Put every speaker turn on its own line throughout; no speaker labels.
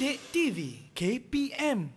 Bilik TV KPM.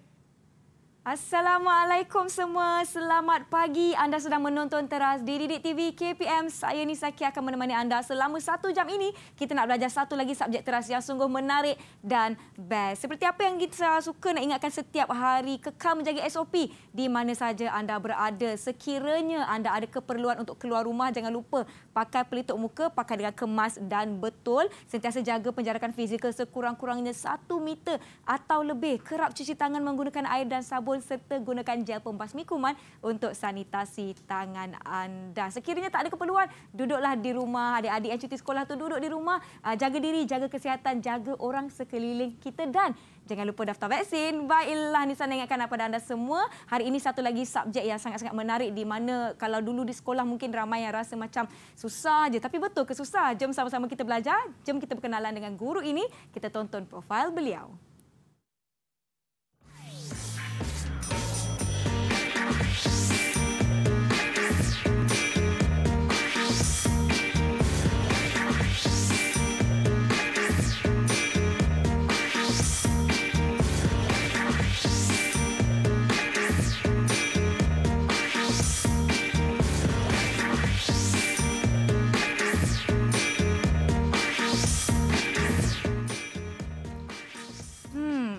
Assalamualaikum semua. Selamat pagi. Anda sedang menonton teras di Didik TV KPM. Saya Nisa Kia akan menemani anda selama satu jam ini. Kita nak belajar satu lagi subjek teras yang sungguh menarik dan best. Seperti apa yang kita suka nak ingatkan setiap hari, kekal menjaga SOP di mana saja anda berada. Sekiranya anda ada keperluan untuk keluar rumah, jangan lupa pakai pelitup muka, pakai dengan kemas dan betul. Sentiasa jaga penjarakan fizikal sekurang-kurangnya satu meter atau lebih. Kerap cuci tangan menggunakan air dan sabun serta gunakan gel pembasmi kuman untuk sanitasi tangan anda. Sekiranya tak ada keperluan, duduklah di rumah. Adik-adik yang cuti sekolah tu duduk di rumah. Ah, jaga diri, jaga kesihatan, jaga orang sekeliling kita dan Jangan lupa daftar vaksin. Baiklah Nisa ingatkan kepada anda semua. Hari ini satu lagi subjek yang sangat-sangat menarik di mana kalau dulu di sekolah mungkin ramai yang rasa macam susah je. Tapi betul ke susah? Jom sama-sama kita belajar. Jom kita berkenalan dengan guru ini. Kita tonton profil beliau.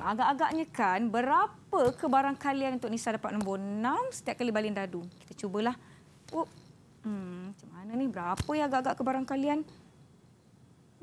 Agak-agaknya kan berapa ke kalian untuk Nisa dapat nombor 6 setiap kali balik dadu? Kita cubalah. Oh. Hmm, macam mana ni? Berapa ya agak-agak ke kalian?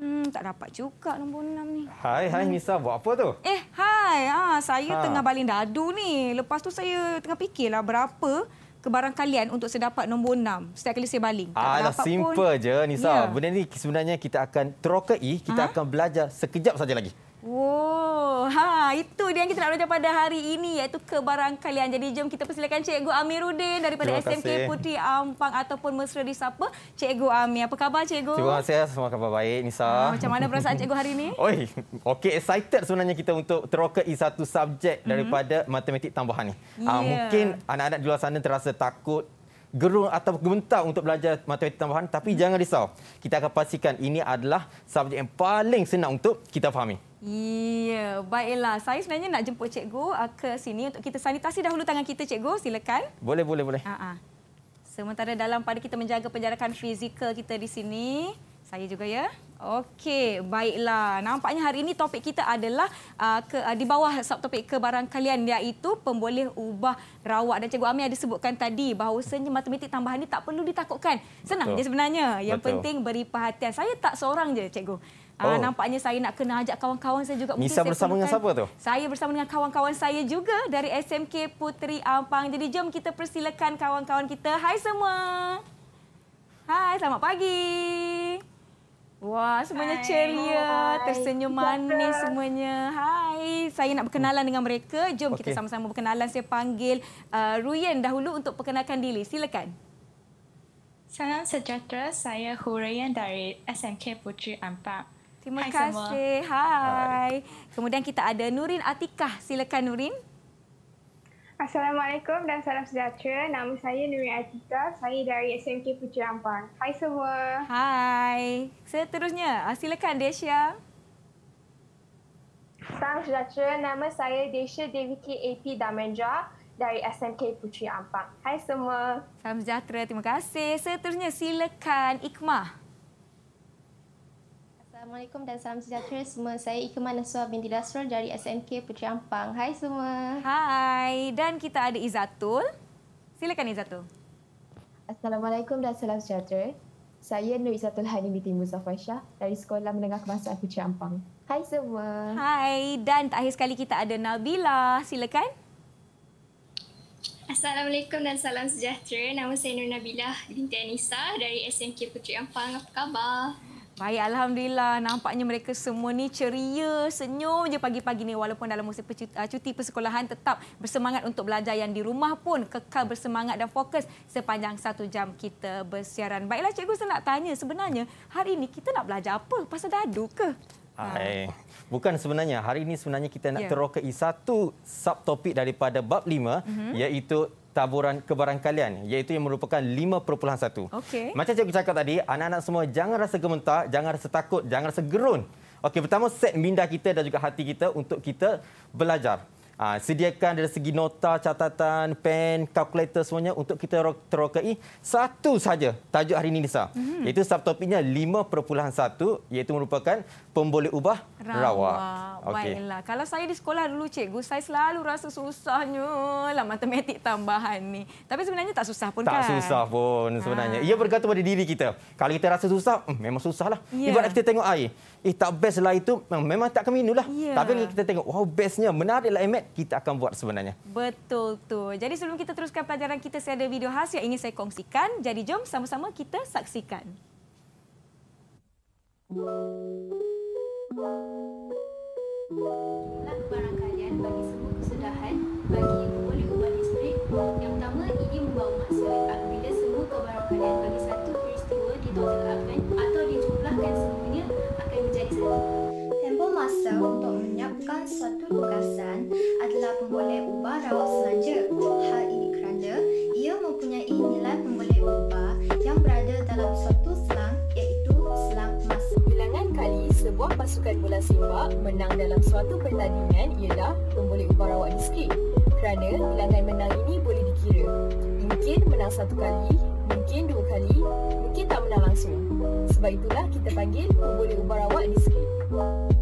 Hmm, tak dapat juga nombor 6 ni.
Hai, hai hmm. Nisa, buat apa tu?
Eh, hai. Ha, saya ha. tengah balik dadu ni. Lepas tu saya tengah fikirlah berapa kebarang kalian untuk saya dapat nombor 6 setiap kali saya baling. Ah, dah simple pun. je Nisa. Yeah. Benda
ni sebenarnya kita akan terokai, kita Aha. akan belajar sekejap saja lagi.
Wow, ha, itu dia yang kita nak belajar pada hari ini iaitu kebarangkalian. Jadi jom kita persilakan Cikgu Amiruddin daripada SMK Putri Ampang ataupun Mesra di Sapa. Cikgu Ami, apa khabar Cikgu? Terima
kasih. Semua khabar baik, Nisa. Ha, macam
mana perasaan Cikgu hari ini?
Oi, okay, excited sebenarnya kita untuk terokai satu subjek mhm. daripada mm -hmm. matematik tambahan ni. Ah, yeah. Ha, mungkin anak-anak di luar sana terasa takut gerung atau gemetar untuk belajar matematik tambahan. Tapi -hmm. jangan risau. Kita akan pastikan ini adalah subjek yang paling senang untuk kita fahami.
Ya, baiklah. Saya sebenarnya nak jemput cikgu ah, ke sini untuk kita sanitasi dahulu tangan kita cikgu. Silakan.
Boleh, boleh, boleh. Ha
Sementara dalam pada kita menjaga penjarakan fizikal kita di sini, saya juga ya. Okey, baiklah. Nampaknya hari ini topik kita adalah uh, ke, uh, di bawah subtopik kebarangkalian iaitu pemboleh ubah rawak. Dan Cikgu Amir ada sebutkan tadi bahawa bahawasanya matematik tambahan ini tak perlu ditakutkan. Senang Betul. je sebenarnya. Yang Betul. penting beri perhatian. Saya tak seorang je, Cikgu. Ah, oh. Nampaknya saya nak kena ajak kawan-kawan saya juga. Misa bersama dengan siapa tu? Saya bersama dengan kawan-kawan saya juga dari SMK Putri Ampang. Jadi jom kita persilakan kawan-kawan kita. Hai semua. Hai, selamat pagi. Wah, semuanya Hai. ceria. Hai. Tersenyum manis semuanya. Hai, saya nak berkenalan dengan mereka. Jom okay. kita sama-sama berkenalan. Saya panggil uh, Ruyen dahulu untuk perkenalkan diri. Silakan. Salam sejahtera, saya Huruyen dari SMK Putri Ampang. Terima Hai kasih. Semua. Hai. Hai. Kemudian kita ada Nurin Atikah. Silakan Nurin. Assalamualaikum dan salam sejahtera. Nama saya Nurin Atita. Saya dari SMK Puji Ampang. Hai semua. Hai. Seterusnya, ah, silakan Desya. Salam sejahtera. Nama saya Desya A. P. Damanja dari SMK Puji Ampang. Hai semua. Salam sejahtera. Terima kasih. Seterusnya, silakan Ikmah. Assalamualaikum dan salam sejahtera semua. Saya Ikhman Naswa binti Dasrul dari SNK Pejampang. Hai semua. Hai. Dan kita ada Izatul. Silakan Izatul. Assalamualaikum dan salam sejahtera. Saya Nur Izatul Hani binti Muzaffar Shah dari Sekolah Menengah Kebangsaan Pejampang. Hai semua. Hai. Dan terakhir sekali kita ada Nabila. Silakan. Assalamualaikum dan salam sejahtera. Nama saya Nur Nabilah binti Anissa dari SNK Puteri Ampang. Apa khabar? Baik, Alhamdulillah. Nampaknya mereka semua ni ceria, senyum je pagi-pagi ni. Walaupun dalam musim ah, cuti persekolahan, tetap bersemangat untuk belajar yang di rumah pun. Kekal bersemangat dan fokus sepanjang satu jam kita bersiaran. Baiklah, Cikgu saya nak tanya. Sebenarnya, hari ini kita nak belajar apa? Pasal dadu ke?
Ah. Hai. Bukan sebenarnya. Hari ini sebenarnya kita nak yeah. terokai satu subtopik daripada bab lima, mm-hmm. iaitu taburan kebarangkalian iaitu yang merupakan 5.1. Okay. Macam cikgu cakap tadi, anak-anak semua jangan rasa gementar, jangan rasa takut, jangan rasa gerun. Okey, pertama set minda kita dan juga hati kita untuk kita belajar. Ha, sediakan dari segi nota, catatan, pen, kalkulator semuanya untuk kita terokai satu saja tajuk hari ini, Nisa. Mm-hmm. Iaitu subtopiknya 5.1 iaitu merupakan pemboleh ubah rawa. Okay. Baiklah.
Kalau saya di sekolah dulu, cikgu, saya selalu rasa susahnya lah matematik tambahan ni. Tapi sebenarnya tak susah pun tak kan? Tak susah
pun sebenarnya. Ha. Ia bergantung pada diri kita. Kalau kita rasa susah, hmm, memang susah lah. Yeah. Ibarat kita tengok air eh tak best lah itu memang tak akan minulah. Ya. Tapi kita tengok wow bestnya menariklah Emet kita akan buat sebenarnya.
Betul tu. Jadi sebelum kita teruskan pelajaran kita saya ada video khas yang ingin saya kongsikan. Jadi jom sama-sama kita saksikan. Nak barang kalian bagi semua kesudahan bagi masa untuk menyiapkan satu tugasan adalah pemboleh ubah rawat selanja. Hal ini kerana ia mempunyai nilai pemboleh ubah yang berada dalam suatu selang iaitu selang masa. Bilangan kali sebuah pasukan bola sepak menang dalam suatu pertandingan ialah pemboleh ubah rawat diski. Kerana bilangan menang ini boleh dikira. Mungkin menang satu kali, mungkin dua kali, mungkin tak menang langsung. Sebab itulah kita panggil pemboleh ubah rawat diski. thank you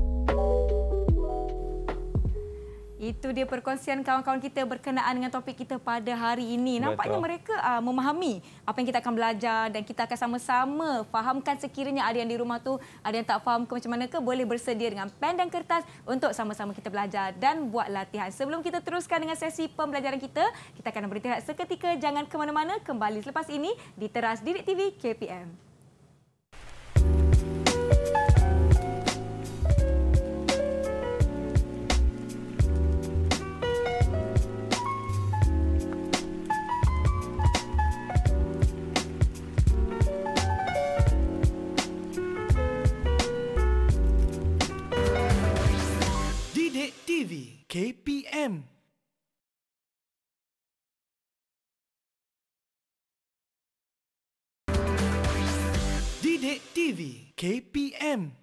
itu dia perkongsian kawan-kawan kita berkenaan dengan topik kita pada hari ini. Nampaknya mereka uh, memahami apa yang kita akan belajar dan kita akan sama-sama fahamkan sekiranya ada yang di rumah tu ada yang tak faham ke macam mana ke boleh bersedia dengan pen dan kertas untuk sama-sama kita belajar dan buat latihan. Sebelum kita teruskan dengan sesi pembelajaran kita, kita akan berhenti seketika jangan ke mana-mana kembali selepas ini di teras Didik TV KPM.
KPM. Didik TV KPM.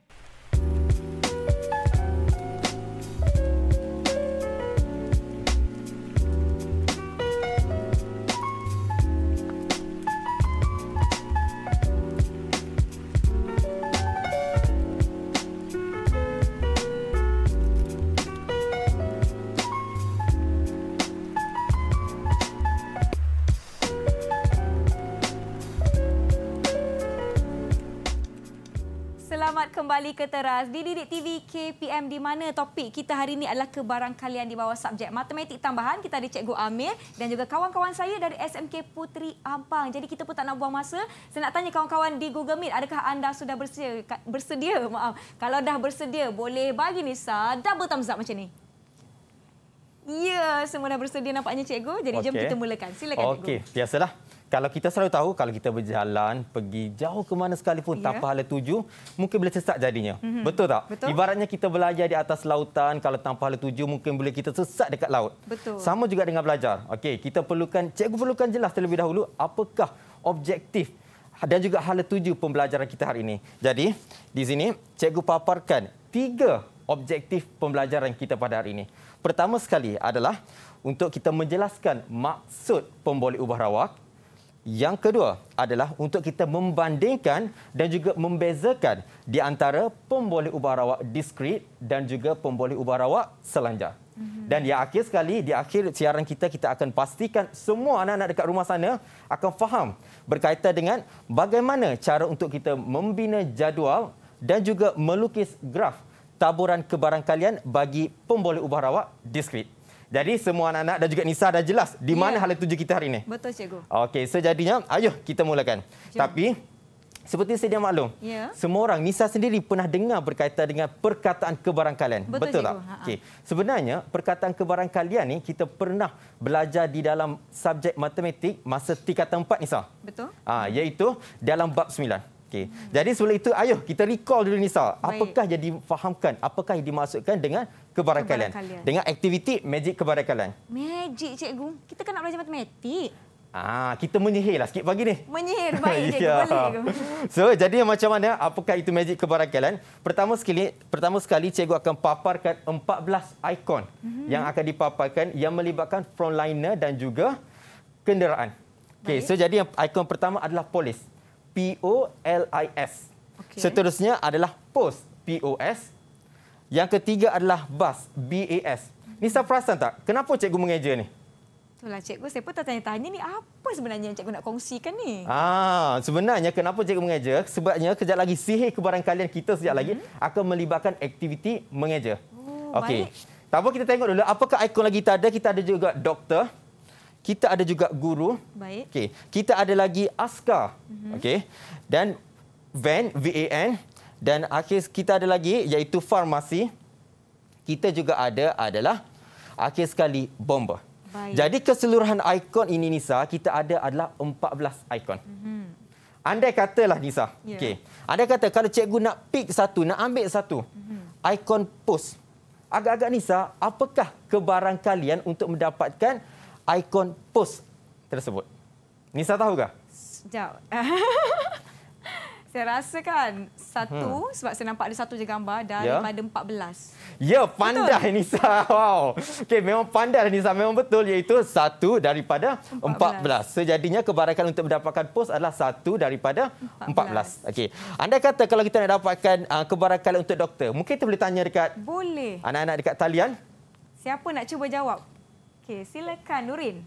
selamat kembali ke teras di Didik TV KPM di mana topik kita hari ini adalah kebarangkalian di bawah subjek matematik tambahan. Kita ada Cikgu Amir dan juga kawan-kawan saya dari SMK Putri Ampang. Jadi kita pun tak nak buang masa. Saya nak tanya kawan-kawan di Google Meet, adakah anda sudah bersedia? bersedia maaf. Kalau dah bersedia, boleh bagi Nisa double thumbs up macam ni. Ya, semua dah bersedia nampaknya Cikgu. Jadi okay. jom kita mulakan. Silakan okay. Cikgu. Okey,
biasalah. Kalau kita selalu tahu kalau kita berjalan pergi jauh ke mana sekalipun yeah. tanpa hala tuju mungkin boleh sesat jadinya. Mm-hmm. Betul tak? Betul. Ibaratnya kita belajar di atas lautan kalau tanpa hala tuju mungkin boleh kita sesat dekat laut. Betul. Sama juga dengan belajar. Okey, kita perlukan cikgu perlukan jelas terlebih dahulu apakah objektif dan juga hala tuju pembelajaran kita hari ini. Jadi, di sini cikgu paparkan tiga objektif pembelajaran kita pada hari ini. Pertama sekali adalah untuk kita menjelaskan maksud pembolik ubah rawak yang kedua adalah untuk kita membandingkan dan juga membezakan di antara pemboleh ubah rawak diskrit dan juga pemboleh ubah rawak selanjar. Mhm. Dan yang akhir sekali, di akhir siaran kita, kita akan pastikan semua anak-anak dekat rumah sana akan faham berkaitan dengan bagaimana cara untuk kita membina jadual dan juga melukis graf taburan kebarangkalian bagi pemboleh ubah rawak diskrit. Jadi semua anak-anak dan juga Nisa dah jelas di mana yeah. hala tuju kita hari ini.
Betul cikgu.
Okey, sejadinya so ayuh kita mulakan. Jom. Tapi seperti sedia maklum, yeah. semua orang Nisa sendiri pernah dengar berkaitan dengan perkataan kebarangkalian. Betul, Betul tak? Okey. Sebenarnya perkataan kebarangkalian ni kita pernah belajar di dalam subjek matematik masa tingkatan 4 Nisa. Betul? Ah ha, iaitu dalam bab 9. Okey. Jadi sebelum itu ayuh kita recall dulu Nisa. Baik. Apakah jadi fahamkan? Apakah yang dimaksudkan dengan kebarakalan? kebarakalan. Dengan aktiviti magic kebarakalan.
Magic cikgu. Kita kena kan belajar matematik.
Ah, kita menyihirlah sikit pagi ni.
Menyihir baik cikgu yeah. boleh.
So, jadi macam mana apakah itu magic kebarakalan? Pertama sekali, pertama sekali cikgu akan paparkan 14 ikon -hmm. yang akan dipaparkan yang melibatkan frontliner dan juga kenderaan. Okey, so jadi yang ikon pertama adalah polis p o l i S. Okay. Seterusnya adalah POS, P-O-S. Yang ketiga adalah BAS, B-A-S. Nisa perasan tak? Kenapa cikgu mengeja ni?
Itulah cikgu, saya pun tertanya-tanya ni apa sebenarnya yang cikgu nak kongsikan ni?
Ah, sebenarnya kenapa cikgu mengeja? Sebabnya kejap lagi sihir kebaran kalian kita sejak hmm. lagi akan melibatkan aktiviti mengeja.
Oh, okay.
baik. Tak apa kita tengok dulu apakah ikon lagi kita ada. Kita ada juga doktor kita ada juga guru. Baik. Okey, kita ada lagi askar. Mm-hmm. Okey. Dan van, VAN dan akhir kita ada lagi iaitu farmasi. Kita juga ada adalah akhir sekali bomba. Baik. Jadi keseluruhan ikon ini Nisa, kita ada adalah 14 ikon. Mm-hmm. Andai katalah Nisa. Yeah. Okey. Anda kata kalau cikgu nak pick satu, nak ambil satu. Mm-hmm. Ikon post. Agak-agak Nisa, apakah kebarangkalian untuk mendapatkan ikon post tersebut? Nisa tahu tahukah?
Sekejap. saya rasa kan satu hmm. sebab saya nampak ada satu je gambar ya. daripada empat belas.
Ya, pandai Nisa. Wow. Okay, memang pandai Nisa. Memang betul iaitu satu daripada empat belas. Sejadinya kebarakan untuk mendapatkan post adalah satu daripada empat belas. Okay. Anda kata kalau kita nak dapatkan uh, kebarakan untuk doktor, mungkin kita boleh tanya dekat
boleh.
anak-anak dekat talian.
Siapa nak cuba jawab? Okey, silakan Nurin.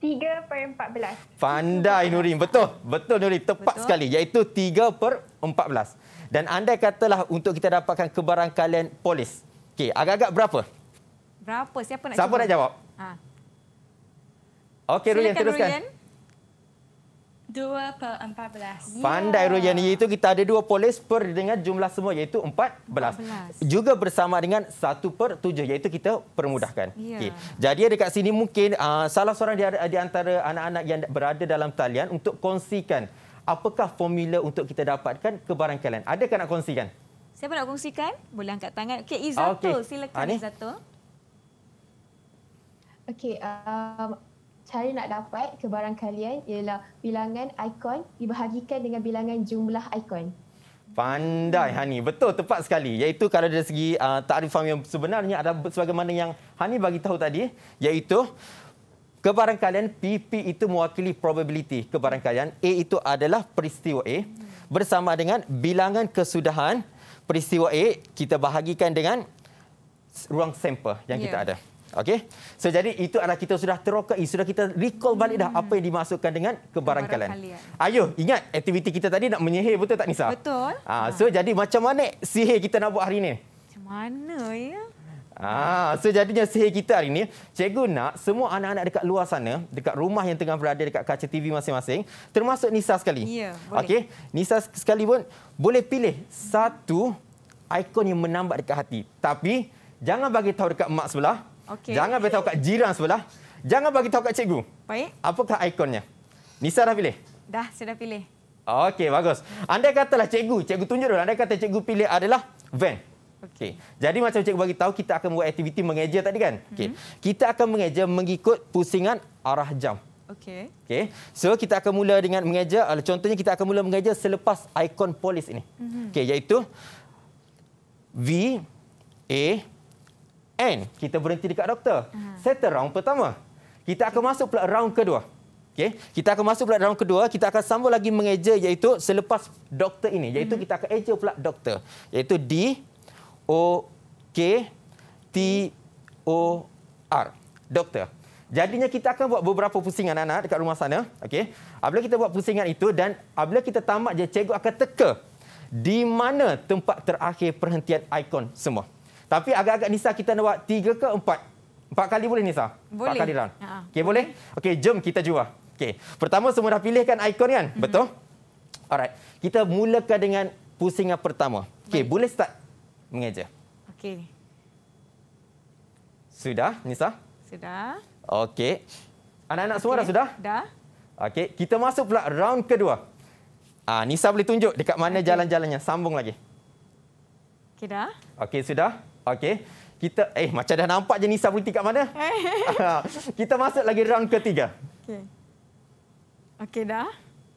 3 per 14.
Pandai Nurin, betul. Betul Nurin, tepat betul. sekali. Iaitu 3 per 14. Dan andai katalah untuk kita dapatkan kebarangkalian polis. Okey, agak-agak berapa?
Berapa? Siapa nak Siapa cuba? nak jawab? Ha.
Okey, Nurin, teruskan. Nurin.
2 per 14. Pandai yeah. Rujani.
Itu kita ada dua polis per dengan jumlah semua iaitu 14. 14. Juga bersama dengan 1 per 7 iaitu kita permudahkan. Yeah. Okay. Jadi dekat sini mungkin uh, salah seorang di, di antara anak-anak yang berada dalam talian untuk kongsikan apakah formula untuk kita dapatkan kalian? Adakah nak kongsikan?
Siapa nak kongsikan? Boleh angkat tangan. Okey, Izzatul. Okay. Ah, silakan, Izzatul. Okey, um, cara nak dapat kebarang kalian ialah bilangan ikon dibahagikan dengan bilangan jumlah ikon.
Pandai hmm. Hani, betul tepat sekali. Iaitu kalau dari segi uh, takrifan yang sebenarnya ada sebagaimana yang Hani bagi tahu tadi, iaitu kebarang kalian PP itu mewakili probability kebarang kalian, A itu adalah peristiwa A hmm. bersama dengan bilangan kesudahan peristiwa A kita bahagikan dengan ruang sampel yang yeah. kita ya. ada. Okey. So jadi itu adalah kita sudah terokai, sudah kita recall balik dah apa yang hmm. dimasukkan dengan kebarangkalian. kalian. Ayo, ingat aktiviti kita tadi nak menyihir betul tak Nisa? Betul. Ah, ha, so jadi macam mana sihir kita nak buat hari ini? Macam
mana ya?
Ah, so jadinya sihir kita hari ini, cikgu nak semua anak-anak dekat luar sana, dekat rumah yang tengah berada dekat kaca TV masing-masing, termasuk Nisa sekali. Ya, boleh. Okey. Nisa sekali pun boleh pilih satu ikon yang menambat dekat hati. Tapi Jangan bagi tahu dekat mak sebelah. Okay. Jangan beritahu kat jiran sebelah. Jangan bagi tahu kat cikgu. Baik. Apakah ikonnya? Nisa dah pilih?
Dah, sudah pilih.
Okey, bagus. Anda katalah cikgu, cikgu tunjuk dulu. Anda kata cikgu pilih adalah van. Okey. Jadi macam cikgu bagi tahu kita akan buat aktiviti mengeja tadi kan? Mhm. Okey. Hmm. Kita akan mengeja mengikut pusingan arah jam. Okey. Okey. So kita akan mula dengan mengeja. Ah, contohnya kita akan mula mengeja selepas ikon polis ini. Hmm. Okey, iaitu V A and kita berhenti dekat doktor. Uh-huh. Settle round pertama. Kita akan masuk pula round kedua. Okay? kita akan masuk pula round kedua. Kita akan sambung lagi mengeja iaitu selepas doktor ini. Iaitu uh-huh. kita akan eja pula doktor. Iaitu D O K T O R. Doktor. Jadinya kita akan buat beberapa pusingan anak-anak dekat rumah sana. okay? Apabila kita buat pusingan itu dan apabila kita tamat je, cikgu akan teka di mana tempat terakhir perhentian ikon semua. Tapi agak-agak Nisa kita nak buat tiga ke empat? Empat kali boleh Nisa? Boleh. Empat kali round. Lah. Ha. Okey boleh? Okey jom kita jual. Okay, Pertama semua dah pilihkan ikon kan? Mm-hmm. Betul? Alright. Kita mulakan dengan pusingan pertama. Okey boleh start mengeja. Okey. Sudah Nisa? Sudah. Okey. Anak-anak okay. semua dah sudah? Dah. Okey, kita masuk pula round kedua. Ah Nisa boleh tunjuk dekat mana okay. jalan-jalannya. Sambung lagi. Okey dah. Okey sudah. Okey. Kita eh macam dah nampak je Nisa politik kat mana? kita masuk lagi round ketiga.
Okey. Okey dah.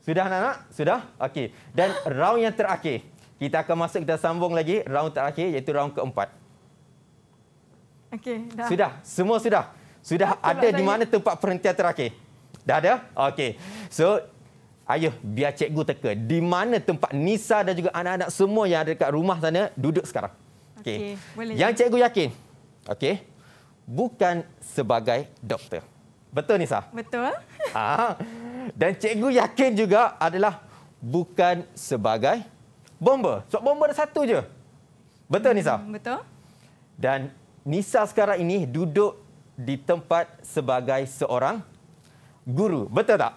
Sudah anak-anak? Sudah? Okey. Dan round yang terakhir. Kita akan masuk kita sambung lagi round terakhir iaitu round keempat.
Okey, dah. Sudah.
Semua sudah. Sudah Tidak ada di mana tempat perhentian terakhir? Dah ada? Okey. So Ayuh, biar cikgu teka. Di mana tempat Nisa dan juga anak-anak semua yang ada dekat rumah sana duduk sekarang? Okey. Okay, yang jadi. cikgu yakin. Okey. Bukan sebagai doktor. Betul Nisa?
Betul. Ah.
Dan cikgu yakin juga adalah bukan sebagai bomba. Sebab bomba ada satu je. Betul Nisa? Hmm, betul. Dan Nisa sekarang ini duduk di tempat sebagai seorang guru. Betul tak?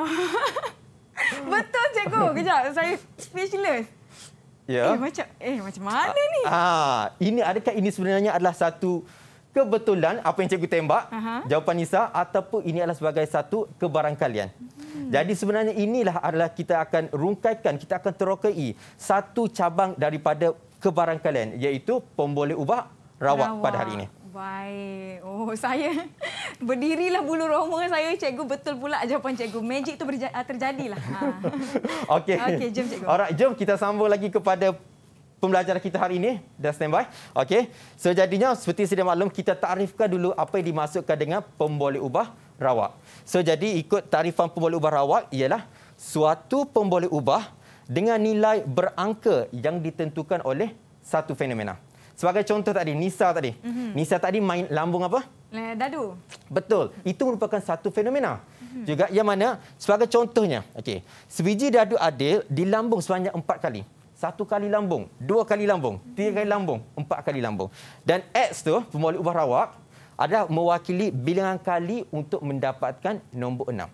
Betul cikgu. Kejap, saya speechless. Ya. Eh macam eh macam mana
ni? Ha, ini adakah ini sebenarnya adalah satu kebetulan apa yang cikgu tembak? Aha. Jawapan Nisa ataupun ini adalah sebagai satu kebarangkalian. Hmm. Jadi sebenarnya inilah adalah kita akan rungkaikan, kita akan terokai satu cabang daripada kebarangkalian iaitu pemboleh ubah rawak, rawak. pada hari ini.
Baik. Oh, saya berdirilah bulu roma saya. Cikgu betul pula jawapan cikgu. Magic itu ah, terjadilah. Ha.
Okey. Okey, jom cikgu. Alright, jom kita sambung lagi kepada pembelajaran kita hari ini. Dah standby. Okey. So, jadinya seperti sedia maklum, kita tarifkan dulu apa yang dimasukkan dengan pemboleh ubah rawak. So, jadi ikut tarifan pemboleh ubah rawak ialah suatu pemboleh ubah dengan nilai berangka yang ditentukan oleh satu fenomena. Sebagai contoh tadi, Nisa tadi. Mm-hmm. Nisa tadi main lambung apa?
Eh, dadu.
Betul. Itu merupakan satu fenomena. Mm-hmm. Juga yang mana, sebagai contohnya, okay, sebiji dadu adil dilambung sebanyak empat kali. Satu kali lambung, dua kali lambung, mm-hmm. tiga kali lambung, empat kali lambung. Dan X tu, pemulih ubah rawak, adalah mewakili bilangan kali untuk mendapatkan nombor enam.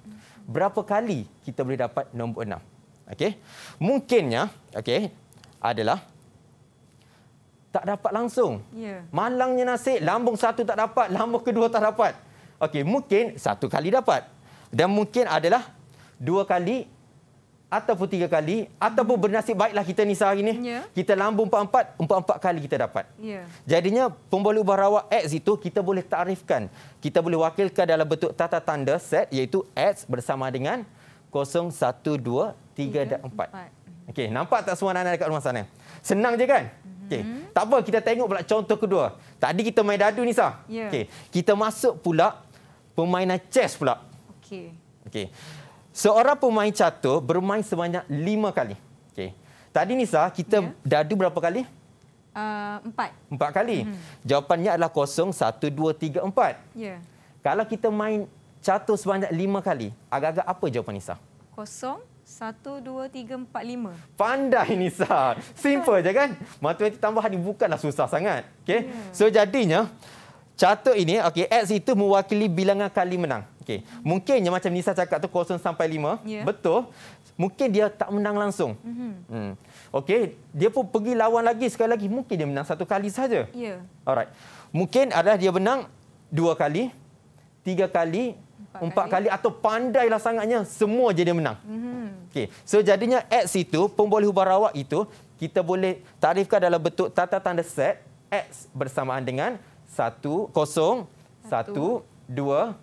Berapa kali kita boleh dapat nombor enam? Okey. Mungkinnya, okey, adalah tak dapat langsung. Yeah. Malangnya nasib, lambung satu tak dapat, lambung kedua tak dapat. Okey, mungkin satu kali dapat. Dan mungkin adalah dua kali ataupun tiga kali ataupun bernasib baiklah kita ni sehari ni. Yeah. Kita lambung empat-empat, empat-empat kali kita dapat. Yeah. Jadinya pemboleh ubah rawat X itu kita boleh tarifkan. Kita boleh wakilkan dalam bentuk tata tanda set iaitu X bersama dengan 0, 1, 2, 3 dan 4. 4. Okey, nampak tak semua anak-anak dekat rumah sana? Senang je kan? Okay, Hmm. Tak apa kita tengok pula contoh kedua. Tadi kita main dadu ni sah. Yeah. Okey. Kita masuk pula permainan chess pula. Okay. Okay. Seorang pemain catur bermain sebanyak lima kali. Okay. Tadi ni sah kita yeah. dadu berapa kali?
Uh, empat.
Empat kali. Hmm. Jawapannya adalah kosong satu dua tiga empat. Yeah. Kalau kita main catur sebanyak lima kali, agak-agak apa jawapan Nisa?
Kosong. Satu, dua, tiga, empat, lima.
Pandai Nisa. Simple je kan? Matematik tambahan ini bukanlah susah sangat. Okay? Ya. So jadinya, catur ini, okay, X itu mewakili bilangan kali menang. Okay. Mungkin macam Nisa cakap tu kosong sampai lima. Yeah. Betul. Mungkin dia tak menang langsung. Mm -hmm. hmm. Okey, dia pun pergi lawan lagi sekali lagi. Mungkin dia menang satu kali saja. Yeah. Alright. Mungkin adalah dia menang dua kali, tiga kali, Empat, kali. kali atau pandailah sangatnya semua jadi menang. Mm-hmm. Okey. So jadinya X itu pemboleh ubah rawak itu kita boleh tarifkan dalam bentuk tata tanda set X bersamaan dengan 1 0 1 2 3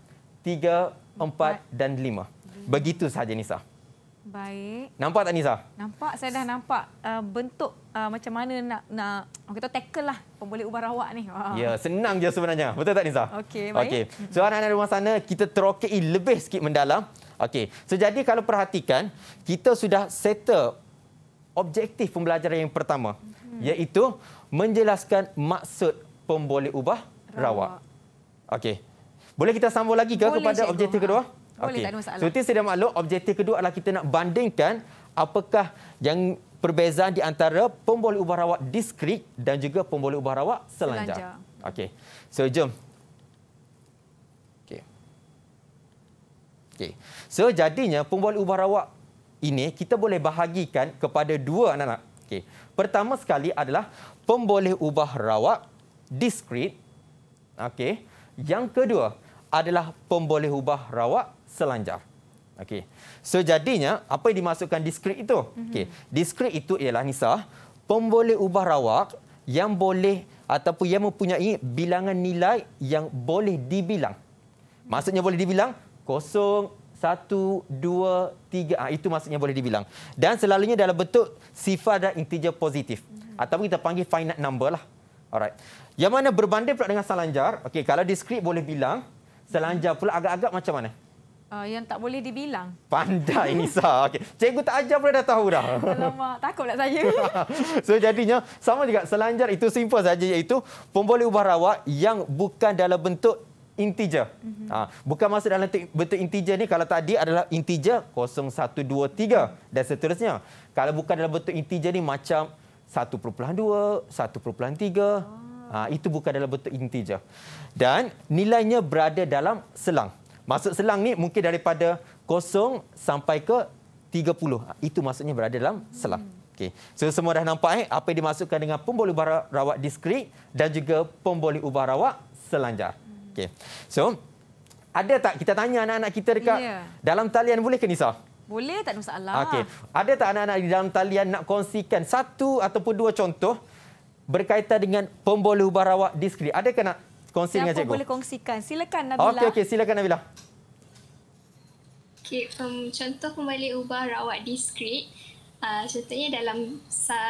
4 dan 5. Begitu sahaja Nisa.
Baik. Nampak tak Nisa? Nampak, saya dah nampak uh, bentuk uh, macam mana nak nak orang kata tackle lah pemboleh ubah rawak ni. Wow. Ya,
senang je sebenarnya. Betul tak Nisa? Okey, baik. Okay. So anak-anak rumah sana, kita terokei lebih sikit mendalam. Okey. So jadi kalau perhatikan, kita sudah settle objektif pembelajaran yang pertama. Hmm. Iaitu menjelaskan maksud pemboleh ubah rawak. rawak. Okey. Boleh kita sambung lagi ke kepada objektif kedua? Boleh, okay. tak ada masalah. So, sedia maklum, objektif kedua adalah kita nak bandingkan apakah yang perbezaan di antara pemboleh ubah rawat diskrit dan juga pemboleh ubah rawat selanjar. selanjar. Okey. So, jom. Okey. Okey. So, jadinya pemboleh ubah rawat ini kita boleh bahagikan kepada dua anak-anak. Okey. Pertama sekali adalah pemboleh ubah rawat diskrit. Okey. Yang kedua adalah pemboleh ubah rawat Selanjar, Okey. So jadinya apa yang dimasukkan diskrit itu? Okey. Diskrit itu ialah Nisa, pemboleh ubah rawak yang boleh ataupun yang mempunyai bilangan nilai yang boleh dibilang. Maksudnya boleh dibilang kosong, satu, dua, tiga. Ha, itu maksudnya boleh dibilang. Dan selalunya dalam bentuk sifar dan integer positif. Ataupun kita panggil finite number lah. Alright. Yang mana berbanding pula dengan selanjar. okay. kalau diskrit boleh bilang, selanjar pula agak-agak macam mana?
Uh, yang tak boleh dibilang.
Pandai Nisa. okay Cikgu tak ajar pula dah tahu dah. Alamak,
takutlah saya.
so jadinya sama juga selanjar itu simple saja iaitu pemboleh ubah rawak yang bukan dalam bentuk integer. Mm -hmm. ha, bukan maksud dalam bentuk integer ni kalau tadi adalah integer 0123 dan seterusnya. Kalau bukan dalam bentuk integer ni macam 1.2, 1.3. Ha, itu bukan dalam bentuk integer. Dan nilainya berada dalam selang. Masuk selang ni mungkin daripada kosong sampai ke 30. Ah, itu maksudnya berada dalam selang. Okay, So semua dah nampak eh apa yang dimasukkan dengan pemboleh ubah rawat diskrit dan juga pemboleh ubah rawat selanjar. Okay, So ada tak kita tanya anak-anak kita dekat yeah. dalam talian boleh ke Nisa?
Boleh tak ada masalah. Okey.
Ada tak anak-anak di dalam talian nak kongsikan satu ataupun dua contoh berkaitan dengan pemboleh ubah rawat diskrit? Ada ke nak kongsi dengan cikgu. Siapa boleh
kongsikan? Silakan Nabila. Okey, okey. Silakan Nabila. Okay, um, contoh kembali ubah rawat diskrit. Uh, contohnya dalam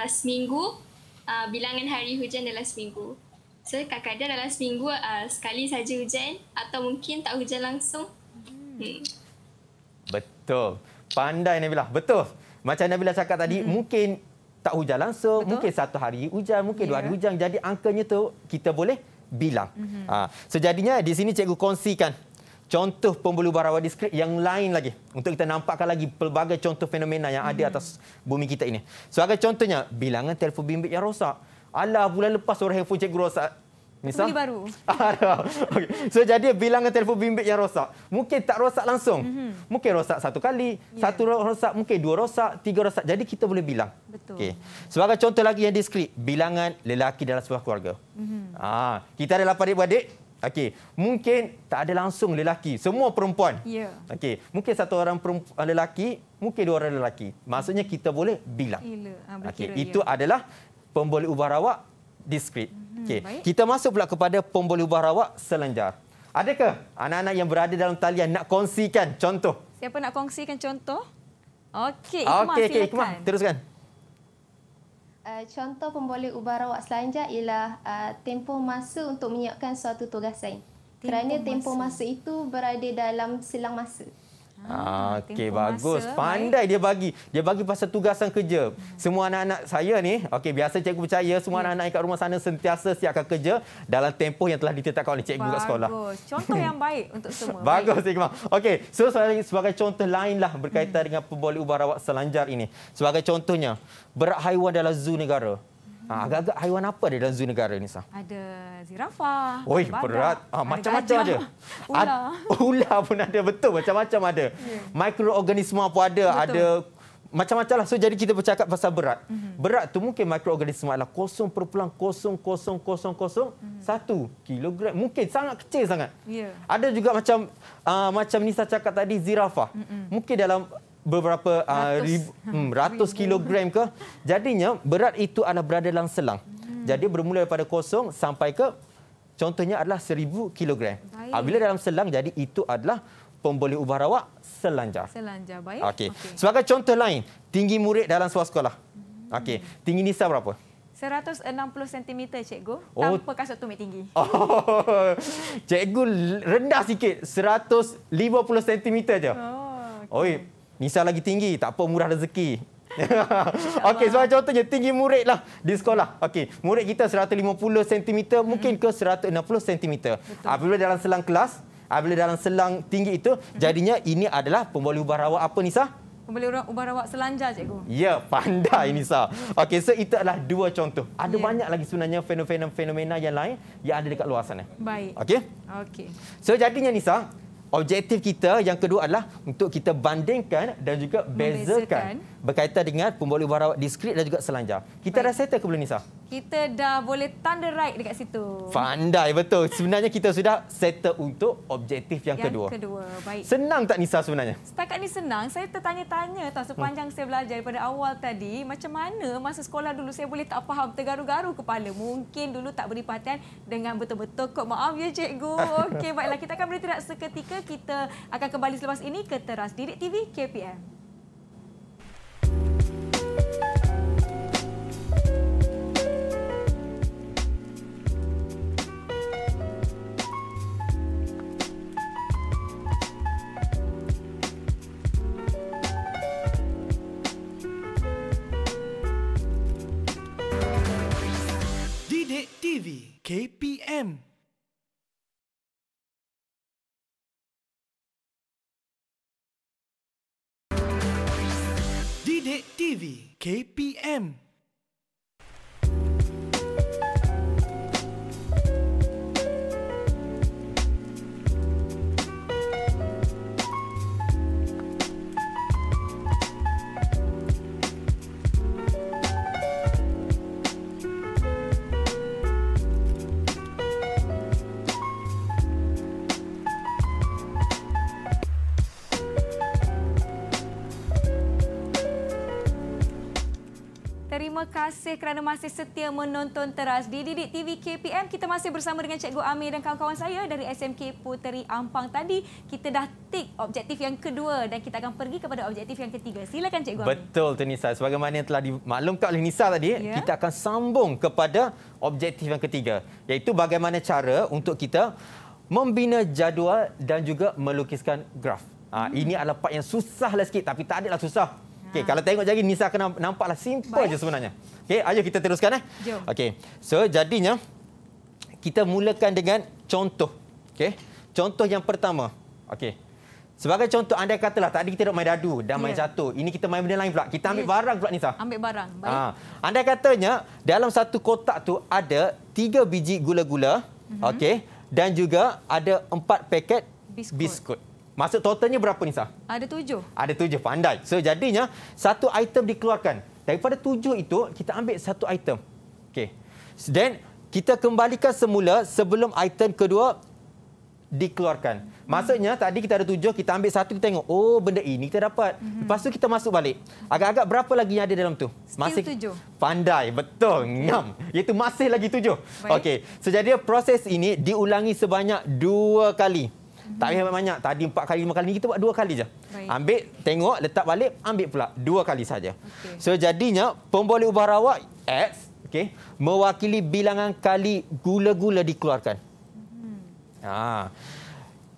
seminggu, uh, bilangan hari hujan dalam seminggu. So, kadang-kadang dalam seminggu uh, sekali saja hujan atau mungkin tak hujan langsung. Hmm. hmm.
Betul. Pandai Nabila. Betul. Macam Nabila cakap tadi, hmm. mungkin tak hujan langsung, Betul? mungkin satu hari hujan, mungkin yeah. dua hari ya. hujan. Jadi angkanya tu kita boleh bilang. Mm-hmm. Ha, sejadinya di sini cikgu kongsikan contoh pembuluh barawa diskrit yang lain lagi untuk kita nampakkan lagi pelbagai contoh fenomena yang mm-hmm. ada mhm. atas bumi kita ini. Sebagai so, contohnya bilangan telefon bimbit yang rosak. Alah bulan lepas orang handphone cikgu rosak. Nisa? Beli baru. Ah, ada. Okay. So jadi bilangan telefon bimbit yang rosak. Mungkin tak rosak langsung. Mm -hmm. Mungkin rosak satu kali, yeah. satu rosak, mungkin dua rosak, tiga rosak. Jadi kita boleh bilang. Betul. Okay. Sebagai contoh lagi yang diskrip, bilangan lelaki dalam sebuah keluarga. Mm -hmm. Ah, kita ada lapan adik-beradik. Okey, mungkin tak ada langsung lelaki, semua perempuan. Yeah. Okay. mungkin satu orang perempuan eh, lelaki, mungkin dua orang lelaki. Maksudnya kita boleh bilang.
Ah, okay. itu adalah
pemboleh ubah rawak diskrit. Hmm, okay, Kita masuk pula kepada pemboleh ubah rawak selanjar. Adakah anak-anak yang berada dalam talian nak kongsikan contoh?
Siapa nak kongsikan contoh? Okey, Ikmah okay, silakan. Okey, teruskan. Uh, contoh pemboleh ubah rawak selenjar ialah uh, tempoh masa untuk menyiapkan suatu tugasan. Tempoh Kerana tempoh masa. masa itu
berada dalam selang masa. Ah, ah, okay, bagus. Masa. Pandai dia bagi. Dia bagi pasal tugasan kerja. Semua anak-anak saya ni, okay, biasa cikgu percaya semua ya. anak-anak rumah sana sentiasa siap kerja dalam tempoh yang telah ditetapkan oleh cikgu bagus. sekolah.
Bagus. Contoh yang baik untuk semua.
bagus, cikgu. Okay, so sebagai contoh lainlah berkaitan hmm. dengan pemboleh ubah rawat selanjar ini. Sebagai contohnya, berak haiwan dalam zoo negara. Ha, agak-agak haiwan apa ada dalam zoo negara ini Sah?
Ada zirafah. Oi, berat. Ah, macam-macam gajah. ada. Ular.
ular pun ada, betul. Macam-macam ada. Yeah. Mikroorganisme pun ada. Betul. Ada macam-macam lah. So, jadi kita bercakap pasal berat. Mm-hmm. Berat tu mungkin mikroorganisme adalah 0.00001 mm-hmm. kilogram. Mungkin sangat kecil sangat. Yeah. Ada juga macam uh, macam Nisa cakap tadi, zirafah. Mm-hmm. Mungkin dalam beberapa ah, ratus, uh, ribu, hmm, ratus kilogram ke. Jadinya berat itu adalah berada dalam selang. Hmm. Jadi bermula daripada kosong sampai ke contohnya adalah seribu kilogram. Baik. Ah, bila dalam selang jadi itu adalah pemboleh ubah awak selanjar.
Selanjar, baik.
Okay. Okay. Sebagai contoh lain, tinggi murid dalam sebuah sekolah. Hmm. Okay. Tinggi nisa berapa?
160 cm cikgu oh. tanpa kasut tumit tinggi.
Oh. Cikgu rendah sikit 150 cm aja. Oh, okay. Oi, Nisa lagi tinggi, tak apa murah rezeki. Okey, sebagai contohnya tinggi murid lah di sekolah. Okey, murid kita 150 cm mungkin ke 160 cm. Apabila dalam selang kelas, apabila dalam selang tinggi itu, mm-hmm. jadinya ini adalah pembalut ubah rawak apa Nisa?
Pembeli ubah rawak selanjar, cikgu.
Ya, pandai ini, sah. Okey, so itu adalah dua contoh. Ada yeah. banyak lagi sebenarnya fenomena-fenomena yang lain yang ada dekat luar sana.
Baik. Okey? Okey.
So, jadinya, Nisa, objektif kita yang kedua adalah untuk kita bandingkan dan juga bezakan, berkaitan dengan pembuluh warawat diskrit dan juga selanjar. Kita Baik. dah settle ke Bulan Nisa?
kita dah boleh tanda right dekat situ.
Pandai betul. Sebenarnya kita sudah settle untuk objektif yang, yang kedua. Yang
kedua. Baik.
Senang tak Nisa sebenarnya?
Setakat ni senang. Saya tertanya-tanya tau sepanjang hmm. saya belajar daripada awal tadi, macam mana masa sekolah dulu saya boleh tak faham tergaru-garu kepala. Mungkin dulu tak beri perhatian dengan betul-betul kot. Maaf ya cikgu. Okey, baiklah kita akan berhenti seketika kita akan kembali selepas ini ke teras Didik TV KPM.
KPM. Didik TV KPM.
terima kasih kerana masih setia menonton teras di Didik TV KPM. Kita masih bersama dengan Cikgu Amir dan kawan-kawan saya dari SMK Puteri Ampang tadi. Kita dah tik objektif yang kedua dan kita akan pergi kepada objektif yang ketiga. Silakan Cikgu Amir.
Betul tu Nisa. Sebagaimana yang telah dimaklumkan oleh Nisa tadi, ya? kita akan sambung kepada objektif yang ketiga. Iaitu bagaimana cara untuk kita membina jadual dan juga melukiskan graf. Ha, hmm. Ini adalah part yang susah lah sikit tapi tak adalah susah. Okey, ah. kalau tengok jari Nisa akan nampaklah simple Baik. je sebenarnya. Okey, ayo kita teruskan eh. Okey. So, jadinya kita mulakan dengan contoh. Okey. Contoh yang pertama. Okey. Sebagai contoh anda katalah tadi kita nak main dadu dan yeah. main catur. Ya. Ini kita main benda lain pula. Kita ambil yeah. barang pula Nisa. Ambil
barang. Baik. Ha. Ah,
anda katanya dalam satu kotak tu ada tiga biji gula-gula. Mm -hmm. Okey. Dan juga ada empat paket biskut. biskut. Maksud totalnya berapa sah? Ada tujuh. Ada tujuh, pandai. So, jadinya satu item dikeluarkan. Daripada tujuh itu, kita ambil satu item. Okey. Then, kita kembalikan semula sebelum item kedua dikeluarkan. Maksudnya, tadi kita ada tujuh, kita ambil satu, kita tengok. Oh, benda ini kita dapat. Mhm. Lepas tu kita masuk balik. Agak-agak berapa lagi yang ada dalam tu? Masih tujuh. Pandai, betul. Ngam. Iaitu masih lagi tujuh. Okay. so jadi proses ini diulangi sebanyak dua kali. Tak payah banyak. Tadi empat kali, lima kali. Kita buat dua kali saja. Ambil, tengok, letak balik, ambil pula. Dua kali saja. Okay. So, jadinya pemboleh ubah rawat X okay, mewakili bilangan kali gula-gula dikeluarkan. Hmm. Ha.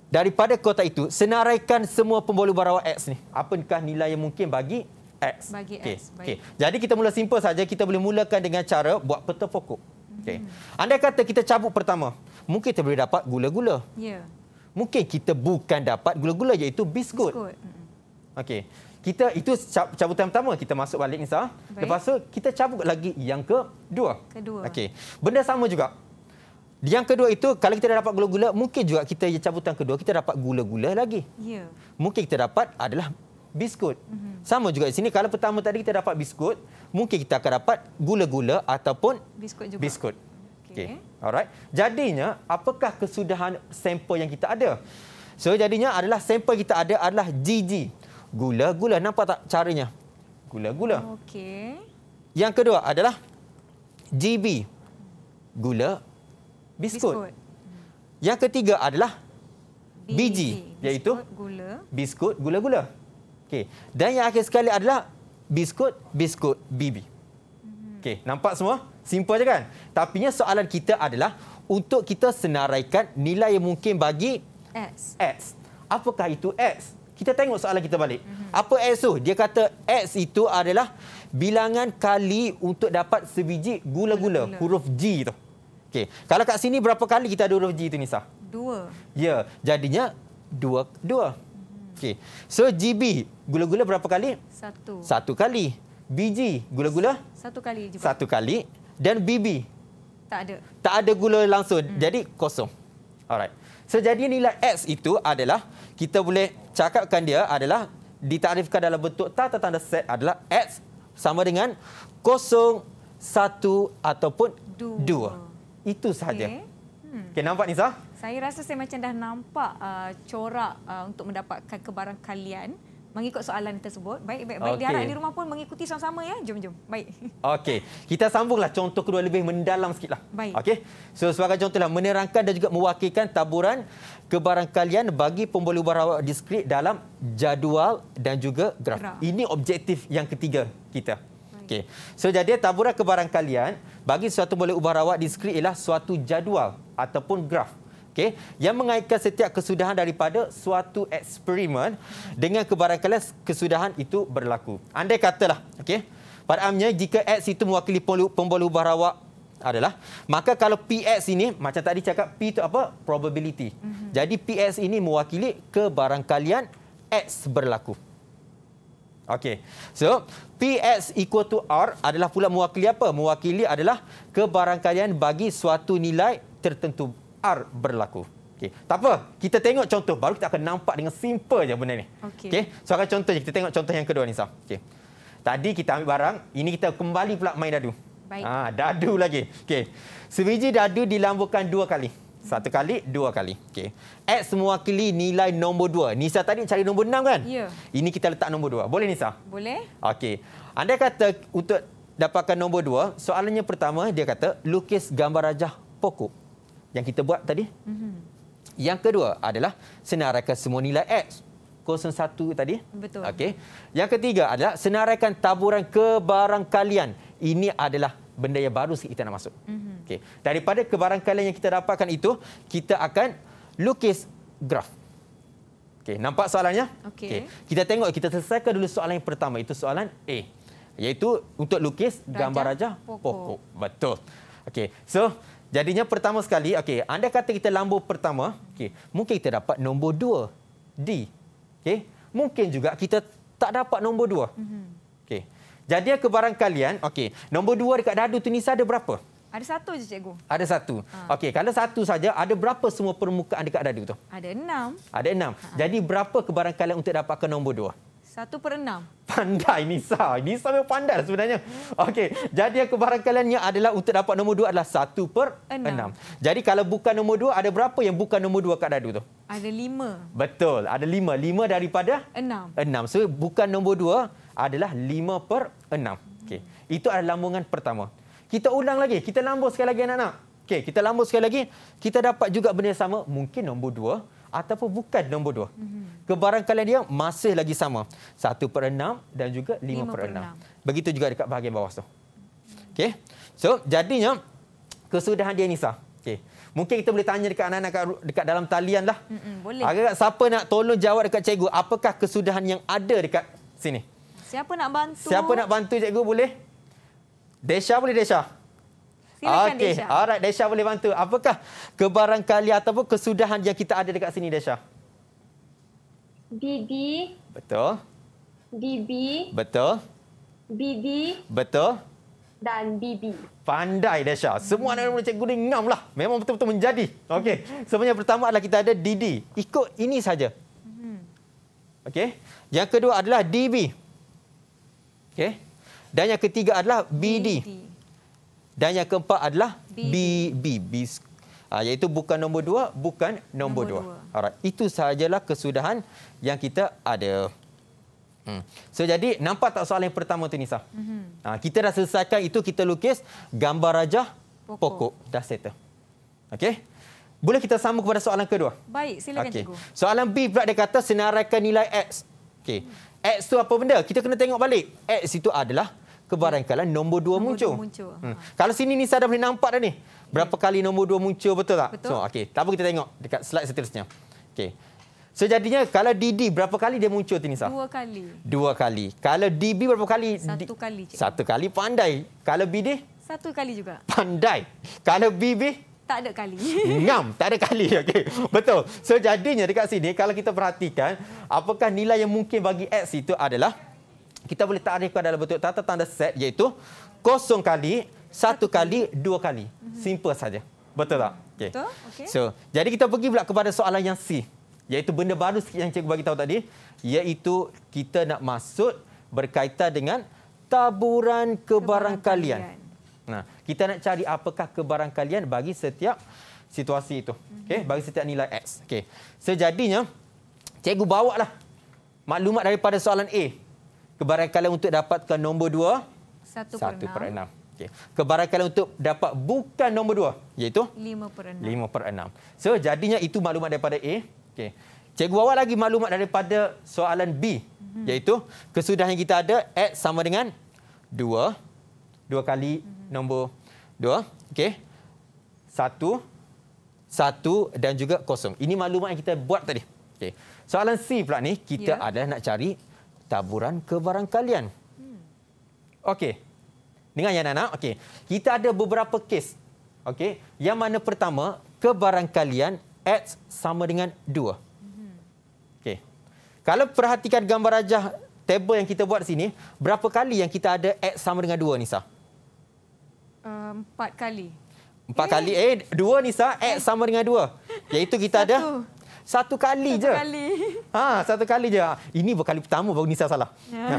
Daripada kotak itu, senaraikan semua pemboleh ubah rawat X ni. Apakah nilai yang mungkin bagi X? Bagi okay. X. Okay. Jadi, kita mula simple saja. Kita boleh mulakan dengan cara buat peta fokus. Okay. Hmm. Anda kata kita cabut pertama. Mungkin kita boleh dapat gula-gula. Ya. Yeah mungkin kita bukan dapat gula-gula iaitu biskut. Okey. Kita itu cabutan pertama kita masuk balik ni sah. Lepas tu kita cabut lagi yang kedua. Kedua. Okey. Benda sama juga. Yang kedua itu kalau kita dah dapat gula-gula mungkin juga kita ya, cabutan kedua kita dapat gula-gula lagi. Ya. Yeah. Mungkin kita dapat adalah biskut. Mm-hmm. Sama juga di sini kalau pertama tadi kita dapat biskut, mungkin kita akan dapat gula-gula ataupun biskut juga. Biskut. Okey. Okay. Alright. Jadinya apakah kesudahan sampel yang kita ada? So jadinya adalah sampel kita ada adalah GG. Gula-gula nampak tak caranya? Gula-gula. Okey. Yang kedua adalah GB. Gula biskut. biskut. Yang ketiga adalah BG, iaitu gula biskut gula-gula. Okey. Dan yang akhir sekali adalah biskut biskut BB. Mhm. Okey, nampak semua? Simple aja kan? Tapi soalan kita adalah untuk kita senaraikan nilai yang mungkin bagi X. X. Apakah itu X? Kita tengok soalan kita balik. Mhm. Apa X tu? Dia kata X itu adalah bilangan kali untuk dapat sebiji gula-gula. Huruf G tu. Okay. Kalau kat sini berapa kali kita ada huruf G tu Nisa? Dua. Ya. Jadinya dua. dua. Mhm. Okay. So GB, gula-gula berapa kali? Satu. Satu kali. Biji, gula-gula?
Satu kali. Juga. Satu
kali dan BB. Tak ada. Tak ada gula langsung. Hmm. Jadi kosong. Alright. So jadi nilai X itu adalah kita boleh cakapkan dia adalah ditarifkan dalam bentuk tata tanda set adalah X sama dengan kosong, satu ataupun dua. dua. Itu sahaja. Okey,
hmm. okay, nampak Nisa? Saya rasa saya macam dah nampak uh, corak uh, untuk mendapatkan kebarangkalian mengikut soalan tersebut. Baik, baik, baik. Okay. Diharap di rumah pun mengikuti sama-sama ya. Jom, jom. Baik.
Okey. Kita sambunglah contoh kedua lebih mendalam sikitlah. Baik. Okey. So, sebagai contohlah menerangkan dan juga mewakilkan taburan kebarangkalian bagi pembuli ubah diskrit dalam jadual dan juga graf. graf. Ini objektif yang ketiga kita. Okey. So, jadi taburan kebarangkalian bagi suatu boleh ubah diskrit ialah suatu jadual ataupun graf okay, yang mengaitkan setiap kesudahan daripada suatu eksperimen dengan kebarangkala kesudahan itu berlaku. Andai katalah, okay, pada amnya jika X itu mewakili pembuluh ubah adalah maka kalau px ini macam tadi cakap p itu apa probability. Mm-hmm. Jadi px ini mewakili kebarangkalian x berlaku. Okey. So px equal to r adalah pula mewakili apa? Mewakili adalah kebarangkalian bagi suatu nilai tertentu R berlaku. Okay. Tak apa, kita tengok contoh. Baru kita akan nampak dengan simple je benda ni. Okay. Okay. So, akan contoh je. Kita tengok contoh yang kedua Nisa. Okay. Tadi kita ambil barang. Ini kita kembali pula main dadu. Baik. Ah, dadu lagi. Okay. Sebiji dadu dilambungkan dua kali. Satu kali, dua kali. Okay. Add semua mewakili nilai nombor dua. Nisa tadi cari nombor enam kan? Ya. Ini kita letak nombor dua. Boleh, Nisa? Boleh. Okay. Anda kata untuk dapatkan nombor dua, soalannya pertama dia kata lukis gambar rajah pokok yang kita buat tadi. Mm-hmm. Yang kedua adalah senaraikan semua nilai X. 01 tadi.
Betul. Okey.
Yang ketiga adalah senaraikan taburan kebarangkalian. Ini adalah benda yang baru sikit kita nak masuk. Mm-hmm. Okey. Daripada kebarangkalian yang kita dapatkan itu, kita akan lukis graf. Okey, nampak soalannya? Okey. Okay. Kita tengok kita selesaikan dulu soalan yang pertama itu soalan A. Iaitu untuk lukis raja gambar raja pokok. pokok. Betul. Okey. So, Jadinya pertama sekali, okey, anda kata kita lambu pertama, okey, mungkin kita dapat nombor dua D. Okey, mungkin juga kita tak dapat nombor dua. Mhm. Okey. Jadi kebarang kalian, okey, nombor dua dekat dadu ni ada berapa?
Ada satu je cikgu.
Ada satu. Ha. Okey, kalau satu saja ada berapa semua permukaan dekat dadu tu?
Ada enam.
Ada enam. Ha. Jadi berapa kebarang kalian untuk dapatkan nombor dua?
Satu per enam.
Pandai Nisa. Nisa memang pandai sebenarnya. Okey. Jadi aku barang kaliannya adalah untuk dapat nombor dua adalah satu per enam. enam. Jadi kalau bukan nombor dua, ada berapa yang bukan nombor dua kat dadu tu?
Ada lima.
Betul. Ada lima. Lima daripada? Enam. Enam. So bukan nombor dua adalah lima per enam. Okey. Itu adalah lambungan pertama. Kita ulang lagi. Kita lambung sekali lagi anak-anak. Okey. Kita lambung sekali lagi. Kita dapat juga benda yang sama. Mungkin nombor dua ataupun bukan nombor dua. Mhm. Kebarangkalian dia masih lagi sama. Satu per enam dan juga lima per enam. Begitu juga dekat bahagian bawah tu. Okay, So, jadinya kesudahan dia Nisa. Okey. Mungkin kita boleh tanya dekat anak-anak dekat dalam talian lah. Boleh. Agak siapa nak tolong jawab dekat cikgu, apakah kesudahan yang ada dekat sini?
Siapa nak bantu? Siapa nak
bantu cikgu boleh? Desha boleh Desha. Silakan okay. Desha. Alright, Desha boleh bantu. Apakah kebarangkali ataupun kesudahan yang kita ada dekat sini, Desha? Didi. Betul. Bibi. Betul. Bibi. Betul. Dan Bibi. Pandai, Desha. Semua anak murid cikgu ni enam lah. Memang betul-betul menjadi. Okey. Semuanya pertama adalah kita ada Didi. Ikut ini saja. Hmm. Okey. Yang kedua adalah DB. Okey. Dan yang ketiga adalah BD. BD. Dan yang keempat adalah B. B. B. Ha, iaitu bukan nombor dua, bukan nombor, nombor dua. dua. Alright, itu sahajalah kesudahan yang kita ada. Hmm. So, jadi nampak tak soalan yang pertama tu, Nisa? Mm-hmm. Ha, kita dah selesaikan itu, kita lukis gambar rajah pokok. pokok. Dah settle. Okay. Boleh kita sambung kepada soalan kedua?
Baik, silakan okay. cikgu.
Soalan B pula dia kata senaraikan nilai X. Okey. X tu apa benda? Kita kena tengok balik. X itu adalah Kebarangkalan nombor dua nombor muncul. Dua muncul. Hmm. Ha. Kalau sini ni saya dah boleh nampak dah ni. Berapa kali nombor dua muncul betul tak? Betul. So, okay. Tak apa kita tengok dekat slide seterusnya. Okay. Sejadinya so, kalau DD berapa kali dia muncul Tinisa? Dua kali. Dua kali. Kalau DB berapa kali? Satu kali. Cik. Satu kali pandai. Kalau BD?
Satu kali juga.
Pandai. Kalau BB?
Tak ada kali.
Ngam, tak ada kali. Okey. Betul. Sejadinya so, dekat sini kalau kita perhatikan apakah nilai yang mungkin bagi X itu adalah kita boleh tarifkan dalam bentuk tata tanda set iaitu kosong kali, satu kali, dua kali. Mhm. Simple saja. Betul tak? Okay. Betul. Okay. So, jadi kita pergi pula kepada soalan yang C. Iaitu benda baru sikit yang cikgu bagi tahu tadi. Iaitu kita nak masuk berkaitan dengan taburan kebarangkalian. Nah, kita nak cari apakah kebarangkalian bagi setiap situasi itu. Mhm. Okay. Bagi setiap nilai X. Okay. Sejadinya, so, cikgu bawa lah maklumat daripada soalan A. Kebarangkali untuk dapatkan nombor dua? Satu, satu per enam. Okay. kalian untuk dapat bukan nombor dua? Iaitu?
Lima per enam. Lima
per enam. So, jadinya itu maklumat daripada A. Okay. Cikgu awak lagi maklumat daripada soalan B. Hmm. Iaitu kesudahan yang kita ada, X sama dengan dua. Dua kali hmm. nombor dua. Okay. Satu, satu dan juga kosong. Ini maklumat yang kita buat tadi. Okay. Soalan C pula ni, kita yeah. adalah nak cari taburan kebarangkalian. Hmm. Okey. Dengar ya anak-anak. Okey. Kita ada beberapa kes. Okey. Yang mana pertama, kebarangkalian X sama dengan 2. Hmm. Okey. Kalau perhatikan gambar rajah table yang kita buat sini, berapa kali yang kita ada X sama dengan 2, Nisa?
Uh, empat kali.
Empat eh. kali. Eh, dua, Nisa. X sama dengan dua. Iaitu kita Satu. ada... Satu kali satu je. Satu kali. Ha, satu kali je. Ini berkali pertama baru Nisa salah. Ya.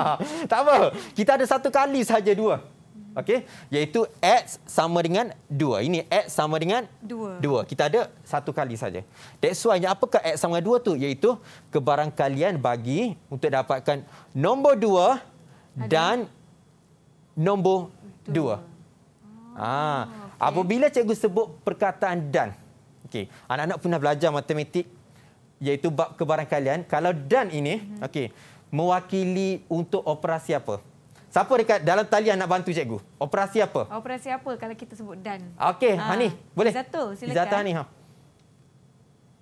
tak apa. Kita ada satu kali saja dua. Okey, iaitu x sama dengan dua. Ini x sama dengan dua. Dua. Kita ada satu kali saja. That's why apakah x sama dengan 2 tu? Iaitu kebarangkalian bagi untuk dapatkan nombor 2 dan nombor dua. Ah, oh, okay. apabila cikgu sebut perkataan dan. Okey, anak-anak pernah belajar matematik iaitu bab kebarangkalian. Kalau dan ini, hmm okey, mewakili untuk operasi apa? Siapa dekat dalam talian? nak bantu cikgu? Operasi apa?
Operasi apa kalau kita sebut dan?
Okey, ha. Hani, boleh? Satu, silakan. Zatul Hani, ha.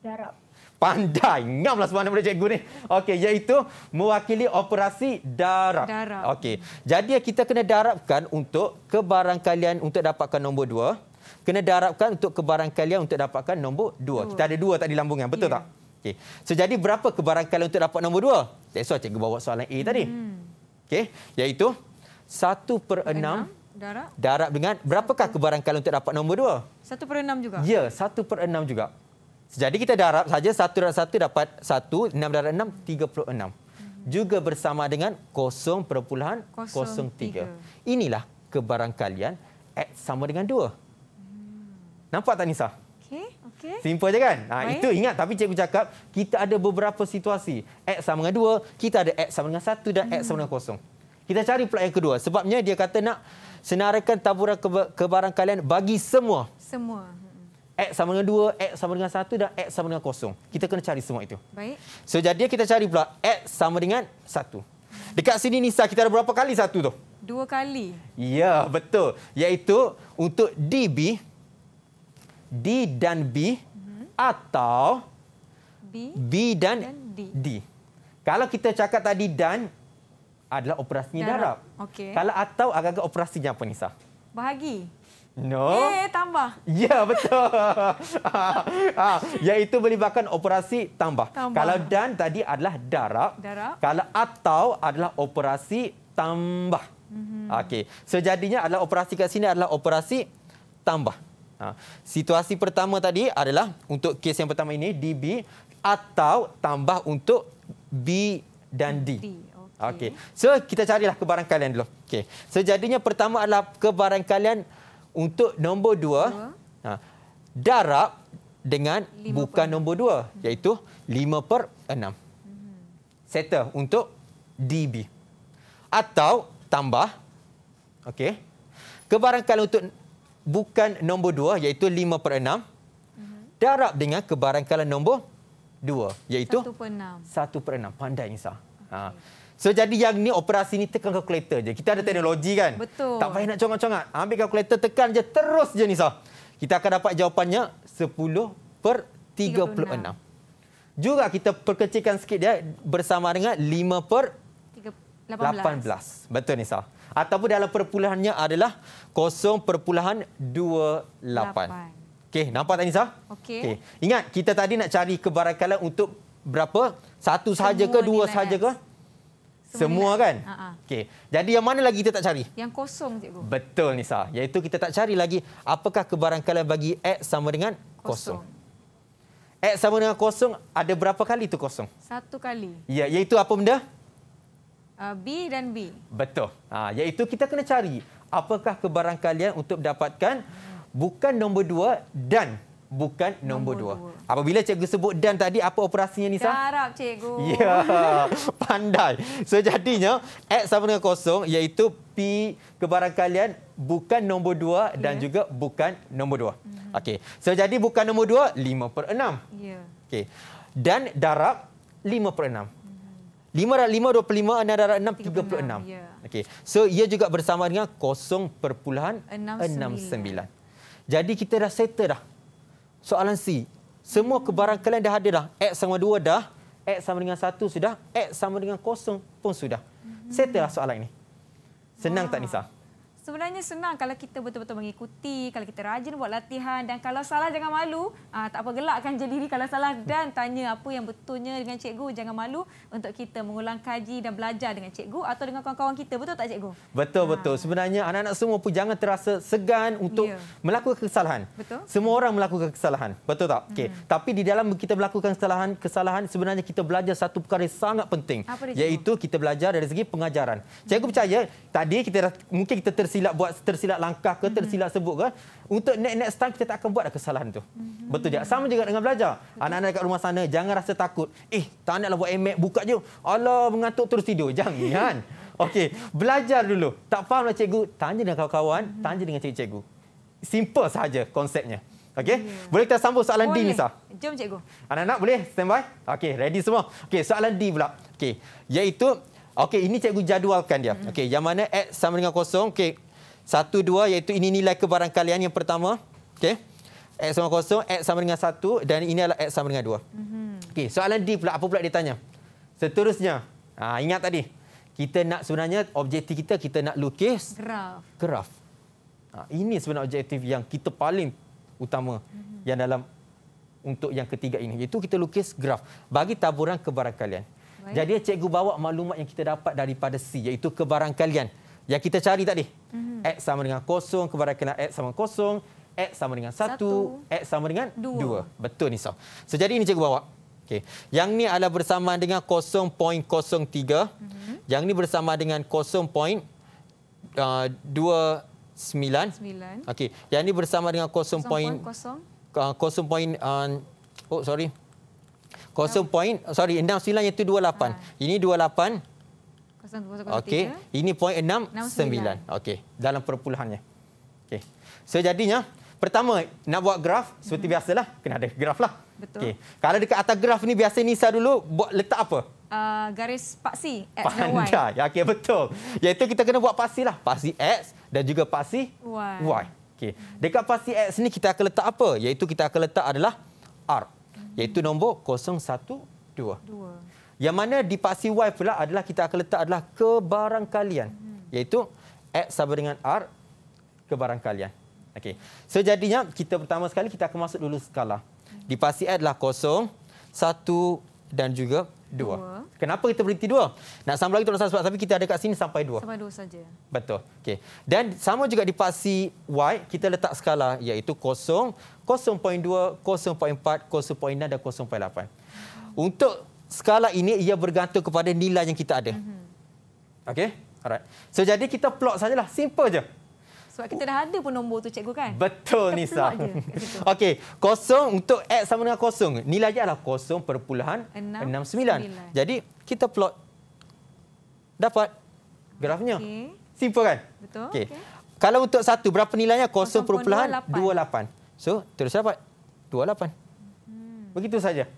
Darab. Pandai. Ngamlah sebuah nama cikgu ni. Okey, iaitu mewakili operasi darab. Darab. Okey. Jadi kita kena darabkan untuk kebarangkalian untuk dapatkan nombor dua kena darabkan untuk kebarang kalian untuk dapatkan nombor 2. Dua. Kita ada 2 tadi lambungan, betul yeah. tak? Okey. So jadi berapa kebarang kalian untuk dapat nombor 2? That's why cikgu bawa soalan A tadi. Hmm. Okey, iaitu 1 per 6, darab. darab dengan berapakah kebarang kalian untuk dapat nombor
2? 1 per 6 juga? Ya,
1 per 6 juga. Jadi kita darab saja 1 darab 1 dapat 1, 6 darab 6, 36. Hmm. Juga bersama dengan 0.03. 03. Inilah kebarang kalian X sama dengan 2. Nampak tak Nisa? Okay. Simple je kan? Ha, itu ingat tapi cikgu cakap kita ada beberapa situasi. X sama dengan 2, kita ada X sama dengan 1 dan hmm. X sama dengan 0. Kita cari pula yang kedua. Sebabnya dia kata nak senarakan taburan ke kebarang kalian bagi semua. Semua. X sama dengan 2, X sama dengan 1 dan X sama dengan 0. Kita kena cari semua itu. Baik. So jadi kita cari pula X sama dengan 1. Dekat sini Nisa kita ada berapa kali 1 tu?
Dua kali.
Ya betul. Iaitu untuk DB. D dan B mm-hmm. atau B, B dan, dan D. D. Kalau kita cakap tadi dan adalah operasinya darab.
darab. Okay. Kalau
atau agak-agak operasinya apa Nisa? Bahagi. No.
Eh, tambah.
Ya, betul. ha, iaitu melibatkan operasi tambah. tambah. Kalau dan tadi adalah darab. darab. Kalau atau adalah operasi tambah. Mm-hmm. Okey. Sejadinya adalah operasi kat sini adalah operasi tambah. Ha. Situasi pertama tadi adalah untuk kes yang pertama ini, DB atau tambah untuk B dan D. Okey. So kita carilah kebarangkalian dulu. Okey. Sejadinya so, pertama adalah kebarangkalian untuk nombor 2. Ha. Darab dengan lima bukan per nombor 2 iaitu 5/6. per enam. Mhm. Settle untuk DB. Atau tambah okey. kebarangkalian untuk bukan nombor dua iaitu 5 per 6 mm-hmm. darab dengan kebarangkalan nombor dua iaitu 1 per 6. 1 per 6. Pandai Insah. Okay. Ha. So jadi yang ni operasi ni tekan kalkulator je. Kita ada hmm. teknologi kan? Betul. Tak payah nak congak-congak. Ha, ambil kalkulator tekan je terus je Nisa. Kita akan dapat jawapannya 10 per 36. 36. Juga kita perkecilkan sikit dia bersama dengan 5 per 18. 18. Betul Nisa ataupun dalam perpuluhannya adalah 0.28. Okey, nampak tak Nisa? Okey. Okay. Ingat, kita tadi nak cari kebarangkalan untuk berapa? Satu sahaja ke, dua sahaja ke? Semua kan? Ha, ha. Okay. Jadi yang mana lagi kita tak cari?
Yang kosong, Cikgu.
Betul, Nisa. Iaitu kita tak cari lagi apakah kebarangkalan bagi X sama dengan kosong. kosong. X sama dengan kosong, ada berapa kali tu kosong?
Satu kali.
Ya, iaitu apa benda?
Uh, B dan B.
Betul. Ha, iaitu kita kena cari apakah kebarangkalian untuk dapatkan bukan nombor dua dan bukan nombor, nombor dua. dua. Apabila cikgu sebut dan tadi, apa operasinya, Nisa? Harap,
cikgu. Ya, yeah,
pandai. So, jadinya, X sama dengan kosong iaitu P kebarangkalian bukan nombor dua yeah. dan ya. juga bukan nombor dua. Mm. Okey. So, jadi bukan nombor dua, lima per enam. Ya. Yeah. Okey. Dan darab, lima per enam. 525 anda darat 636. 36. Ya. Okey. So ia juga bersama dengan 0.69. Jadi kita dah settle dah. Soalan C. Semua hmm. kebarangkalian dah ada dah. X sama 2 dah. X sama dengan 1 sudah. X sama dengan 0 pun sudah.
Hmm. Settle lah soalan ini. Senang wow. tak Nisa? Sebenarnya senang kalau kita betul-betul mengikuti, kalau kita rajin buat latihan dan kalau salah jangan malu. Ah, tak apa gelakkan jadi diri kalau salah dan tanya apa yang betulnya dengan cikgu. Jangan malu untuk kita mengulang kaji dan belajar dengan cikgu atau dengan kawan-kawan kita. Betul tak cikgu?
Betul, Aa. Ah. betul. Sebenarnya anak-anak semua pun jangan terasa segan untuk yeah. melakukan kesalahan. Betul. Semua orang melakukan kesalahan. Betul tak? Okey. Hmm. Tapi di dalam kita melakukan kesalahan, kesalahan sebenarnya kita belajar satu perkara yang sangat penting. Apa iaitu kita belajar dari segi pengajaran. Cikgu hmm. percaya tadi kita mungkin kita ter tersilap buat tersilap langkah ke tersilap sebut ke untuk next next time kita tak akan buat kesalahan tu mm-hmm. betul tak sama juga dengan belajar anak-anak kat rumah sana jangan rasa takut eh tak naklah buat emek buka je Allah mengantuk terus tidur jangan okey belajar dulu tak faham lah cikgu tanya dengan kawan-kawan tanya dengan cikgu-cikgu simple saja konsepnya okey yeah. boleh kita sambung soalan boleh. D sah. jom cikgu anak-anak boleh standby okey ready semua okey soalan D pula okey yaitu Okey, ini cikgu jadualkan dia. Okey, yang mana X sama dengan kosong. Okey, satu, dua iaitu ini nilai kebarangkalian yang pertama. Okey, X sama kosong, X sama dengan satu dan ini adalah X sama dengan dua. Okey, soalan D pula, apa pula dia tanya? Seterusnya, ha, ingat tadi. Kita nak sebenarnya objektif kita, kita nak lukis. Graf. Graf. Ha, ini sebenarnya objektif yang kita paling utama yang dalam untuk yang ketiga ini. Iaitu kita lukis graf bagi taburan kebarangkalian. kalian. Jadi cikgu bawa maklumat yang kita dapat daripada C iaitu kebarangkalian yang kita cari tadi.
Mm-hmm. X
sama dengan kosong, kebarangkalian X sama kosong, X sama dengan satu, satu. X sama dengan dua. dua. Betul ni Sob. So, jadi ini cikgu bawa. Okay. Yang ni adalah bersama dengan 0.03. Mm-hmm. Yang ni bersama dengan 0.29. Okey. Yang ni bersama dengan 0.0. 0.0. Uh, 0. Uh, oh sorry. Kosong poin, sorry, 69 itu 28. Ha. Ini 28. Ini
28. Okey.
Ini poin enam sembilan. Okey. Dalam perpuluhannya. Okey. So, jadinya, pertama, nak buat graf, seperti hmm. biasalah, kena ada graf lah. Betul. Okay. Kalau dekat atas graf ni, biasa Nisa dulu, buat letak apa?
Uh, garis paksi X dan Y.
Ya, okey, betul. Iaitu kita kena buat paksi lah. Paksi X dan juga paksi
Y. y.
Okey. Dekat paksi X ni kita akan letak apa? Iaitu kita akan letak adalah arc iaitu nombor 012. Yang mana di paksi Y pula adalah kita akan letak adalah kebarangkalian hmm. iaitu X sama dengan R kebarangkalian. Okey. Sejadinya so, kita pertama sekali kita akan masuk dulu skala. Di paksi adalah 0, 1 dan juga 012 dua. dua. Kenapa kita berhenti dua? Nak sambung lagi tuan-tuan sebab tapi kita ada kat sini sampai dua.
Sampai dua
saja.
Betul. Okey. Dan sama juga di paksi y kita letak skala iaitu 0, 0.2, 0.4, 0.6 dan 0.8. Untuk skala ini ia bergantung kepada nilai yang kita ada. Mhm. Okey? Alright. So jadi kita plot sajalah simple je.
Sebab kita dah ada pun nombor tu cikgu kan?
Betul kita Nisa. Okey, kosong untuk X sama dengan kosong. Nilai dia adalah kosong perpuluhan enam sembilan. Jadi kita plot dapat grafnya. Okay. Simple kan? Betul. Okey. Okay. Kalau untuk satu, berapa nilainya? Kosong perpuluhan dua lapan. So, terus dapat dua lapan. Hmm. Begitu saja.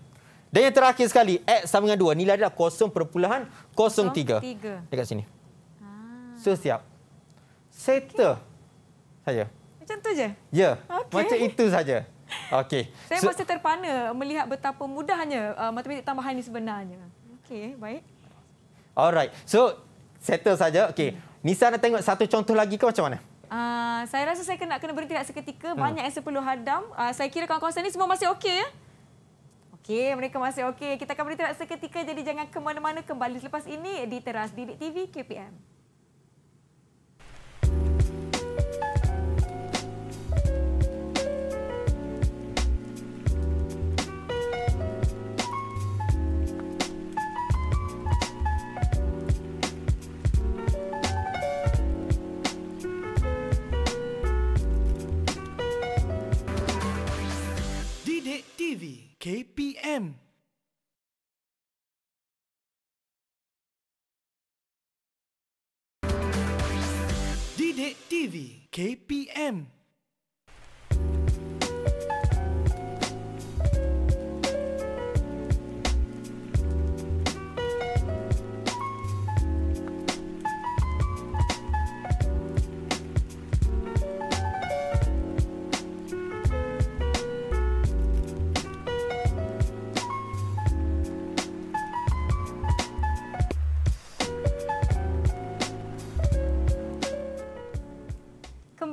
Dan yang terakhir sekali, X sama dengan 2. Nilai dia adalah 0.03. Dekat sini. Ah. So, siap. Settle. Okay saja. Macam tu je. Ya. Okay. Macam itu saja. Okey. Saya so,
masih terpana melihat betapa mudahnya uh, matematik tambahan ini sebenarnya. Okey, baik.
Alright. So, settle saja. Okey. Hmm. Nisa nak tengok satu contoh lagi ke macam mana?
Uh, saya rasa saya kena kena berhenti seketika. Hmm. Banyak yang perlu hadam. Uh, saya kira kawan-kawan ini semua masih okey ya? Okey, mereka masih okey. Kita akan berhenti seketika jadi jangan ke mana-mana kembali selepas ini di teras Didik TV KPM.
KPM. Didik TV KPM.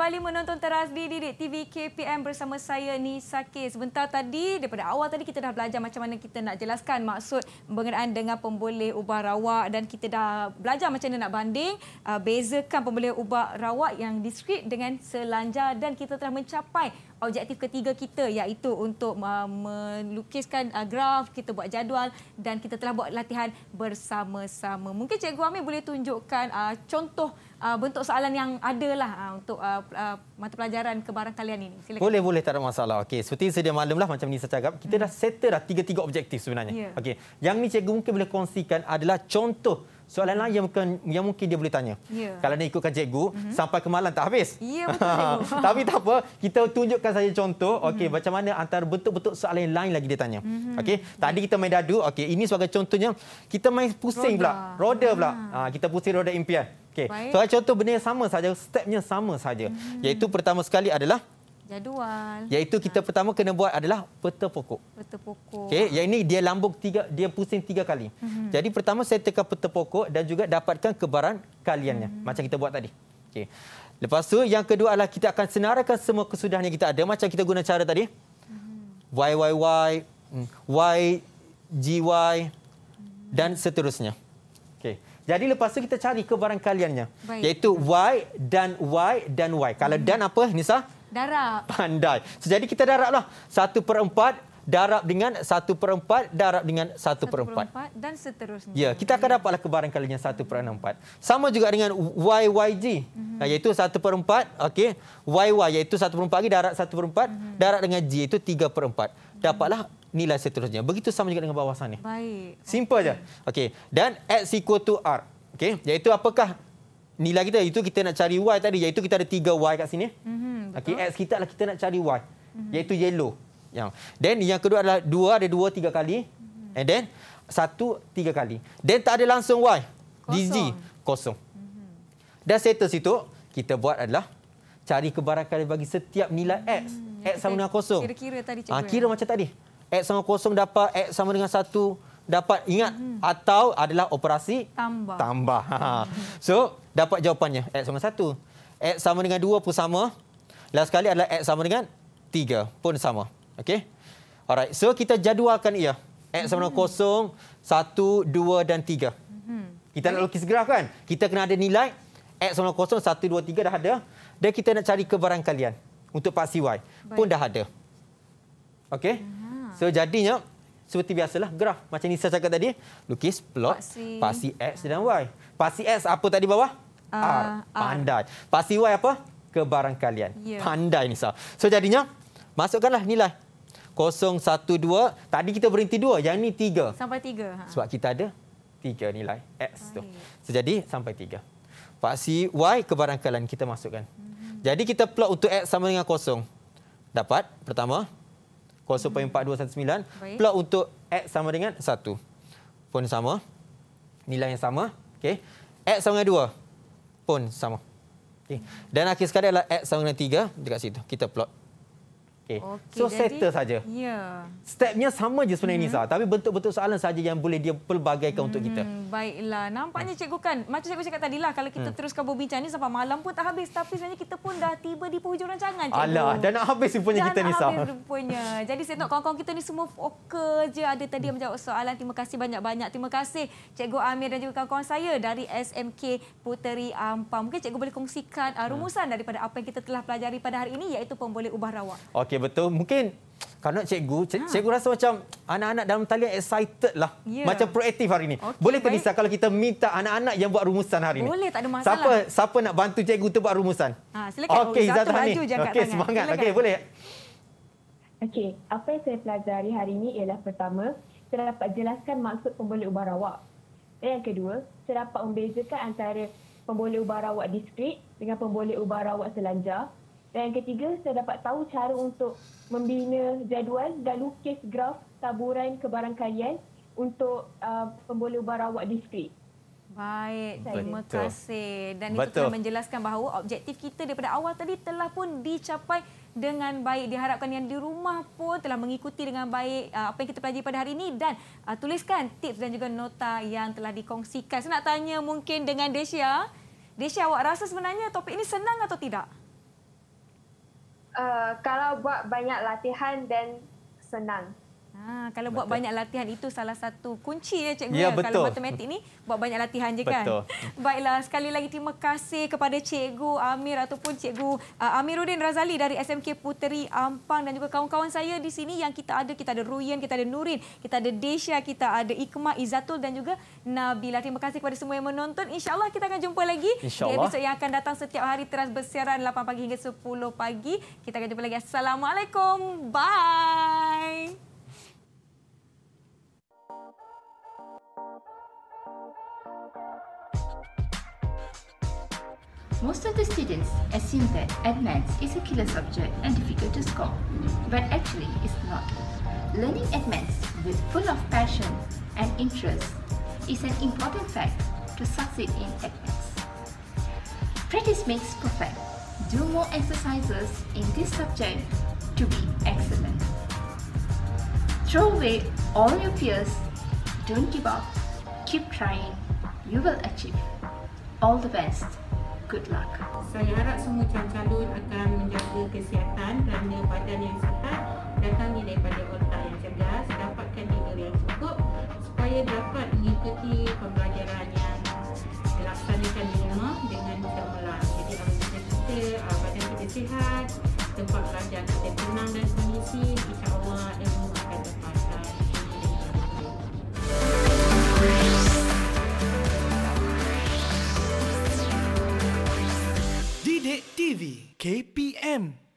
kembali menonton Teras Didik TV KPM bersama saya Nisa K. Sebentar tadi, daripada awal tadi kita dah belajar macam mana kita nak jelaskan maksud berkenaan dengan pemboleh ubah rawak dan kita dah belajar macam mana nak banding uh, bezakan pemboleh ubah rawak yang diskrit dengan selanjar dan kita telah mencapai objektif ketiga kita iaitu untuk uh, melukiskan uh, graf, kita buat jadual dan kita telah buat latihan bersama-sama. Mungkin Cikgu Amir boleh tunjukkan uh, contoh uh, bentuk soalan yang ada uh, untuk uh, uh, mata pelajaran kebarang kalian ini. Silakan. Boleh, boleh.
Tak ada masalah. Okay. Seperti sedia malamlah macam ni saya cakap, kita hmm. dah settle tiga-tiga objektif sebenarnya. Yeah. Okay. Yang ni Cikgu mungkin boleh kongsikan adalah contoh soalan lain yang mungkin, yang mungkin dia boleh tanya. Yeah. Kalau dia ikutkan cikgu, mm -hmm. sampai ke tak habis. Ya, yeah, betul cikgu. Tapi tak apa, kita tunjukkan saja contoh. Okey, mm -hmm. macam mana antara bentuk-bentuk soalan yang lain lagi dia tanya. Mm -hmm. Okey, tadi yeah. kita main dadu. Okey, ini sebagai contohnya. Kita main pusing roda. pula. Roda ah. pula. Ah, ha. Ha, kita pusing roda impian. Okey, soalan contoh benda yang sama saja. Stepnya sama saja. Mm -hmm. Iaitu pertama sekali adalah
jadual.
Iaitu kita ha. pertama kena buat adalah peta pokok.
Peta pokok. Okey,
yang ini dia lambung tiga dia pusing tiga kali. Mm -hmm. Jadi pertama saya tekan peta pokok dan juga dapatkan kebaran kaliannya mm -hmm. macam kita buat tadi. Okey. Lepas tu yang kedua adalah kita akan senaraikan semua kesudahan yang kita ada macam kita guna cara tadi. Mhm. Y Y Y Y G Y mhm. dan seterusnya. Okey. Jadi lepas tu kita cari kebarangkaliannya iaitu Y dan Y dan Y. Kalau hmm. dan apa Nisa? Darab. Pandai. So, jadi kita daraplah. Satu per empat darab dengan satu per empat, darab dengan satu, satu per empat.
dan seterusnya. Ya,
kita akan dapatlah kebaran kalinya satu per empat. Sama juga dengan YYG, mm -hmm. iaitu satu per empat, okay. YY, iaitu satu per empat lagi, darab satu per empat, mm -hmm. darab dengan G, iaitu tiga per empat. Dapatlah nilai seterusnya. Begitu sama juga dengan bawah sana. Baik. Simple saja. Okay. Dan X equal to R. Okay. Iaitu apakah nilai kita? Itu kita nak cari Y tadi, iaitu kita ada tiga Y kat sini. Mm -hmm. Okey, X kita adalah kita nak cari Y. Mm-hmm. Iaitu yellow. Yang. Then yang kedua adalah dua ada dua tiga kali. Mm-hmm. And then satu tiga kali. Then tak ada langsung Y. DZ kosong. Dah mm-hmm. settle situ, kita buat adalah cari kali bagi setiap nilai mm-hmm. X. Hmm. X sama dengan kosong. Kira-kira
tadi ah, cikgu. Ha, kira ya? macam
tadi. X sama kosong dapat, X sama dengan satu dapat. Ingat, mm-hmm. atau adalah operasi tambah. tambah. Ha. So, dapat jawapannya. X sama satu. X sama dengan dua pun sama. Last sekali adalah X sama dengan 3 pun sama. Okey. Alright. So kita jadualkan ia. X sama dengan kosong, satu dua dan tiga. Mhm. Kita nak lukis graf kan? Kita kena ada nilai. X sama dengan kosong, satu dua tiga dah ada. Dan kita nak cari kebarangkalian untuk paksi Y pun dah ada. Okey. So jadinya seperti biasalah graf macam ni saya cakap tadi lukis plot paksi X dan Y. Paksi X apa tadi bawah? Ah, ah, R. Pandai. Paksi Y apa? ke barang kalian. Yeah. Pandai ni So jadinya masukkanlah nilai 012 Tadi kita berhenti 2. Yang ni 3.
Sampai 3. Ha.
Sebab kita ada 3 nilai X Baik. tu. So, jadi sampai 3. Faksi Y ke barang kalian kita masukkan. Hmm. Jadi kita plot untuk X sama dengan kosong. Dapat pertama 0.4219. Hmm. Plot untuk X sama dengan 1. Pun sama. Nilai yang sama. Okay. X sama dengan 2. Pun sama. Okay. Dan akhir sekali adalah X sama dengan 3 dekat situ. Kita plot. Okey.
Okay, so jadi, settle saja. Yeah.
Stepnya sama je sebenarnya mm-hmm. Ya. Nisa, tapi bentuk-bentuk soalan saja yang boleh dia pelbagaikan mm-hmm. untuk kita. Hmm,
baiklah. Nampaknya cikgu kan, macam cikgu cakap tadilah kalau kita mm. teruskan bincang ni sampai malam pun tak habis, tapi sebenarnya kita pun dah tiba di penghujung rancangan cikgu. Alah, dah nak habis rupanya kita Nisa. Dah habis rupanya. Jadi saya nak kawan-kawan kita ni semua fokus je ada tadi yang menjawab soalan. Terima kasih banyak-banyak. Terima kasih cikgu Amir dan juga kawan-kawan saya dari SMK Puteri Ampang. Mungkin cikgu boleh kongsikan uh, rumusan daripada apa yang kita telah pelajari pada hari ini iaitu pemboleh ubah rawak.
Okay betul. Mungkin kerana cikgu, ah. cikgu ha. rasa macam anak-anak dalam talian excited lah. Yeah. Macam proaktif hari ini. Okay, Boleh penisah kalau kita minta anak-anak yang buat rumusan hari ini? Boleh, tak ada masalah. Siapa siapa nak bantu cikgu tu buat rumusan? Ha, silakan. Okey, Izzat Tahani. Okey, semangat. Okey, boleh.
Okey, apa yang saya pelajari hari ini ialah pertama, saya dapat jelaskan maksud pemboleh ubah rawak. Dan yang kedua, saya dapat membezakan antara pemboleh ubah rawak diskrit dengan pemboleh ubah rawak selanjar dan yang ketiga, saya dapat tahu cara untuk membina jadual dan lukis graf taburan kebarangkalian untuk uh, pembola ubah awak diskrit. Baik, terima Betul. kasih. Dan Betul. itu telah menjelaskan bahawa objektif kita daripada awal tadi telah pun dicapai dengan baik. Diharapkan yang di rumah pun telah mengikuti dengan baik uh, apa yang kita pelajari pada hari ini dan uh, tuliskan tips dan juga nota yang telah dikongsikan. Saya nak tanya mungkin dengan Desya. Desya, awak rasa sebenarnya topik ini senang atau tidak? Eh, kalau buat banyak latihan dan senang Ha, kalau buat banyak latihan itu salah satu kunci ya cikgu ya, ya. kalau matematik ni buat banyak latihan je kan. Baiklah sekali lagi terima kasih kepada cikgu Amir ataupun cikgu uh, Amiruddin Razali dari SMK Puteri Ampang dan juga kawan-kawan saya di sini yang kita ada kita ada Ruyen, kita ada Nurin, kita ada Desha, kita ada Ikma, Izatul dan juga Nabila. Terima kasih kepada semua yang menonton. Insya-Allah kita akan jumpa lagi di episod yang akan datang setiap hari teras bersiaran 8 pagi hingga 10 pagi. Kita akan jumpa lagi. Assalamualaikum. Bye. Most of the students assume that advance is a killer subject and difficult to score, but actually it's not. Learning advance with full of passion and interest is an important fact to succeed in advance. Practice makes perfect. Do more exercises in this subject to be excellent. Throw away all your fears. Don't give up. Keep trying. You will achieve. All the best. good luck. Lah. Saya harap semua calon-calon akan menjaga kesihatan kerana badan yang sihat datang daripada otak yang cerdas, dapatkan tidur yang cukup supaya dapat mengikuti pembelajaran yang dilaksanakan di rumah dengan tidak cermelang. Jadi kalau kita ah, badan kita sihat, tempat belajar kita tenang dan kondisi, insyaAllah ilmu akan terpaksa. Thank you.
Sidik TV KPM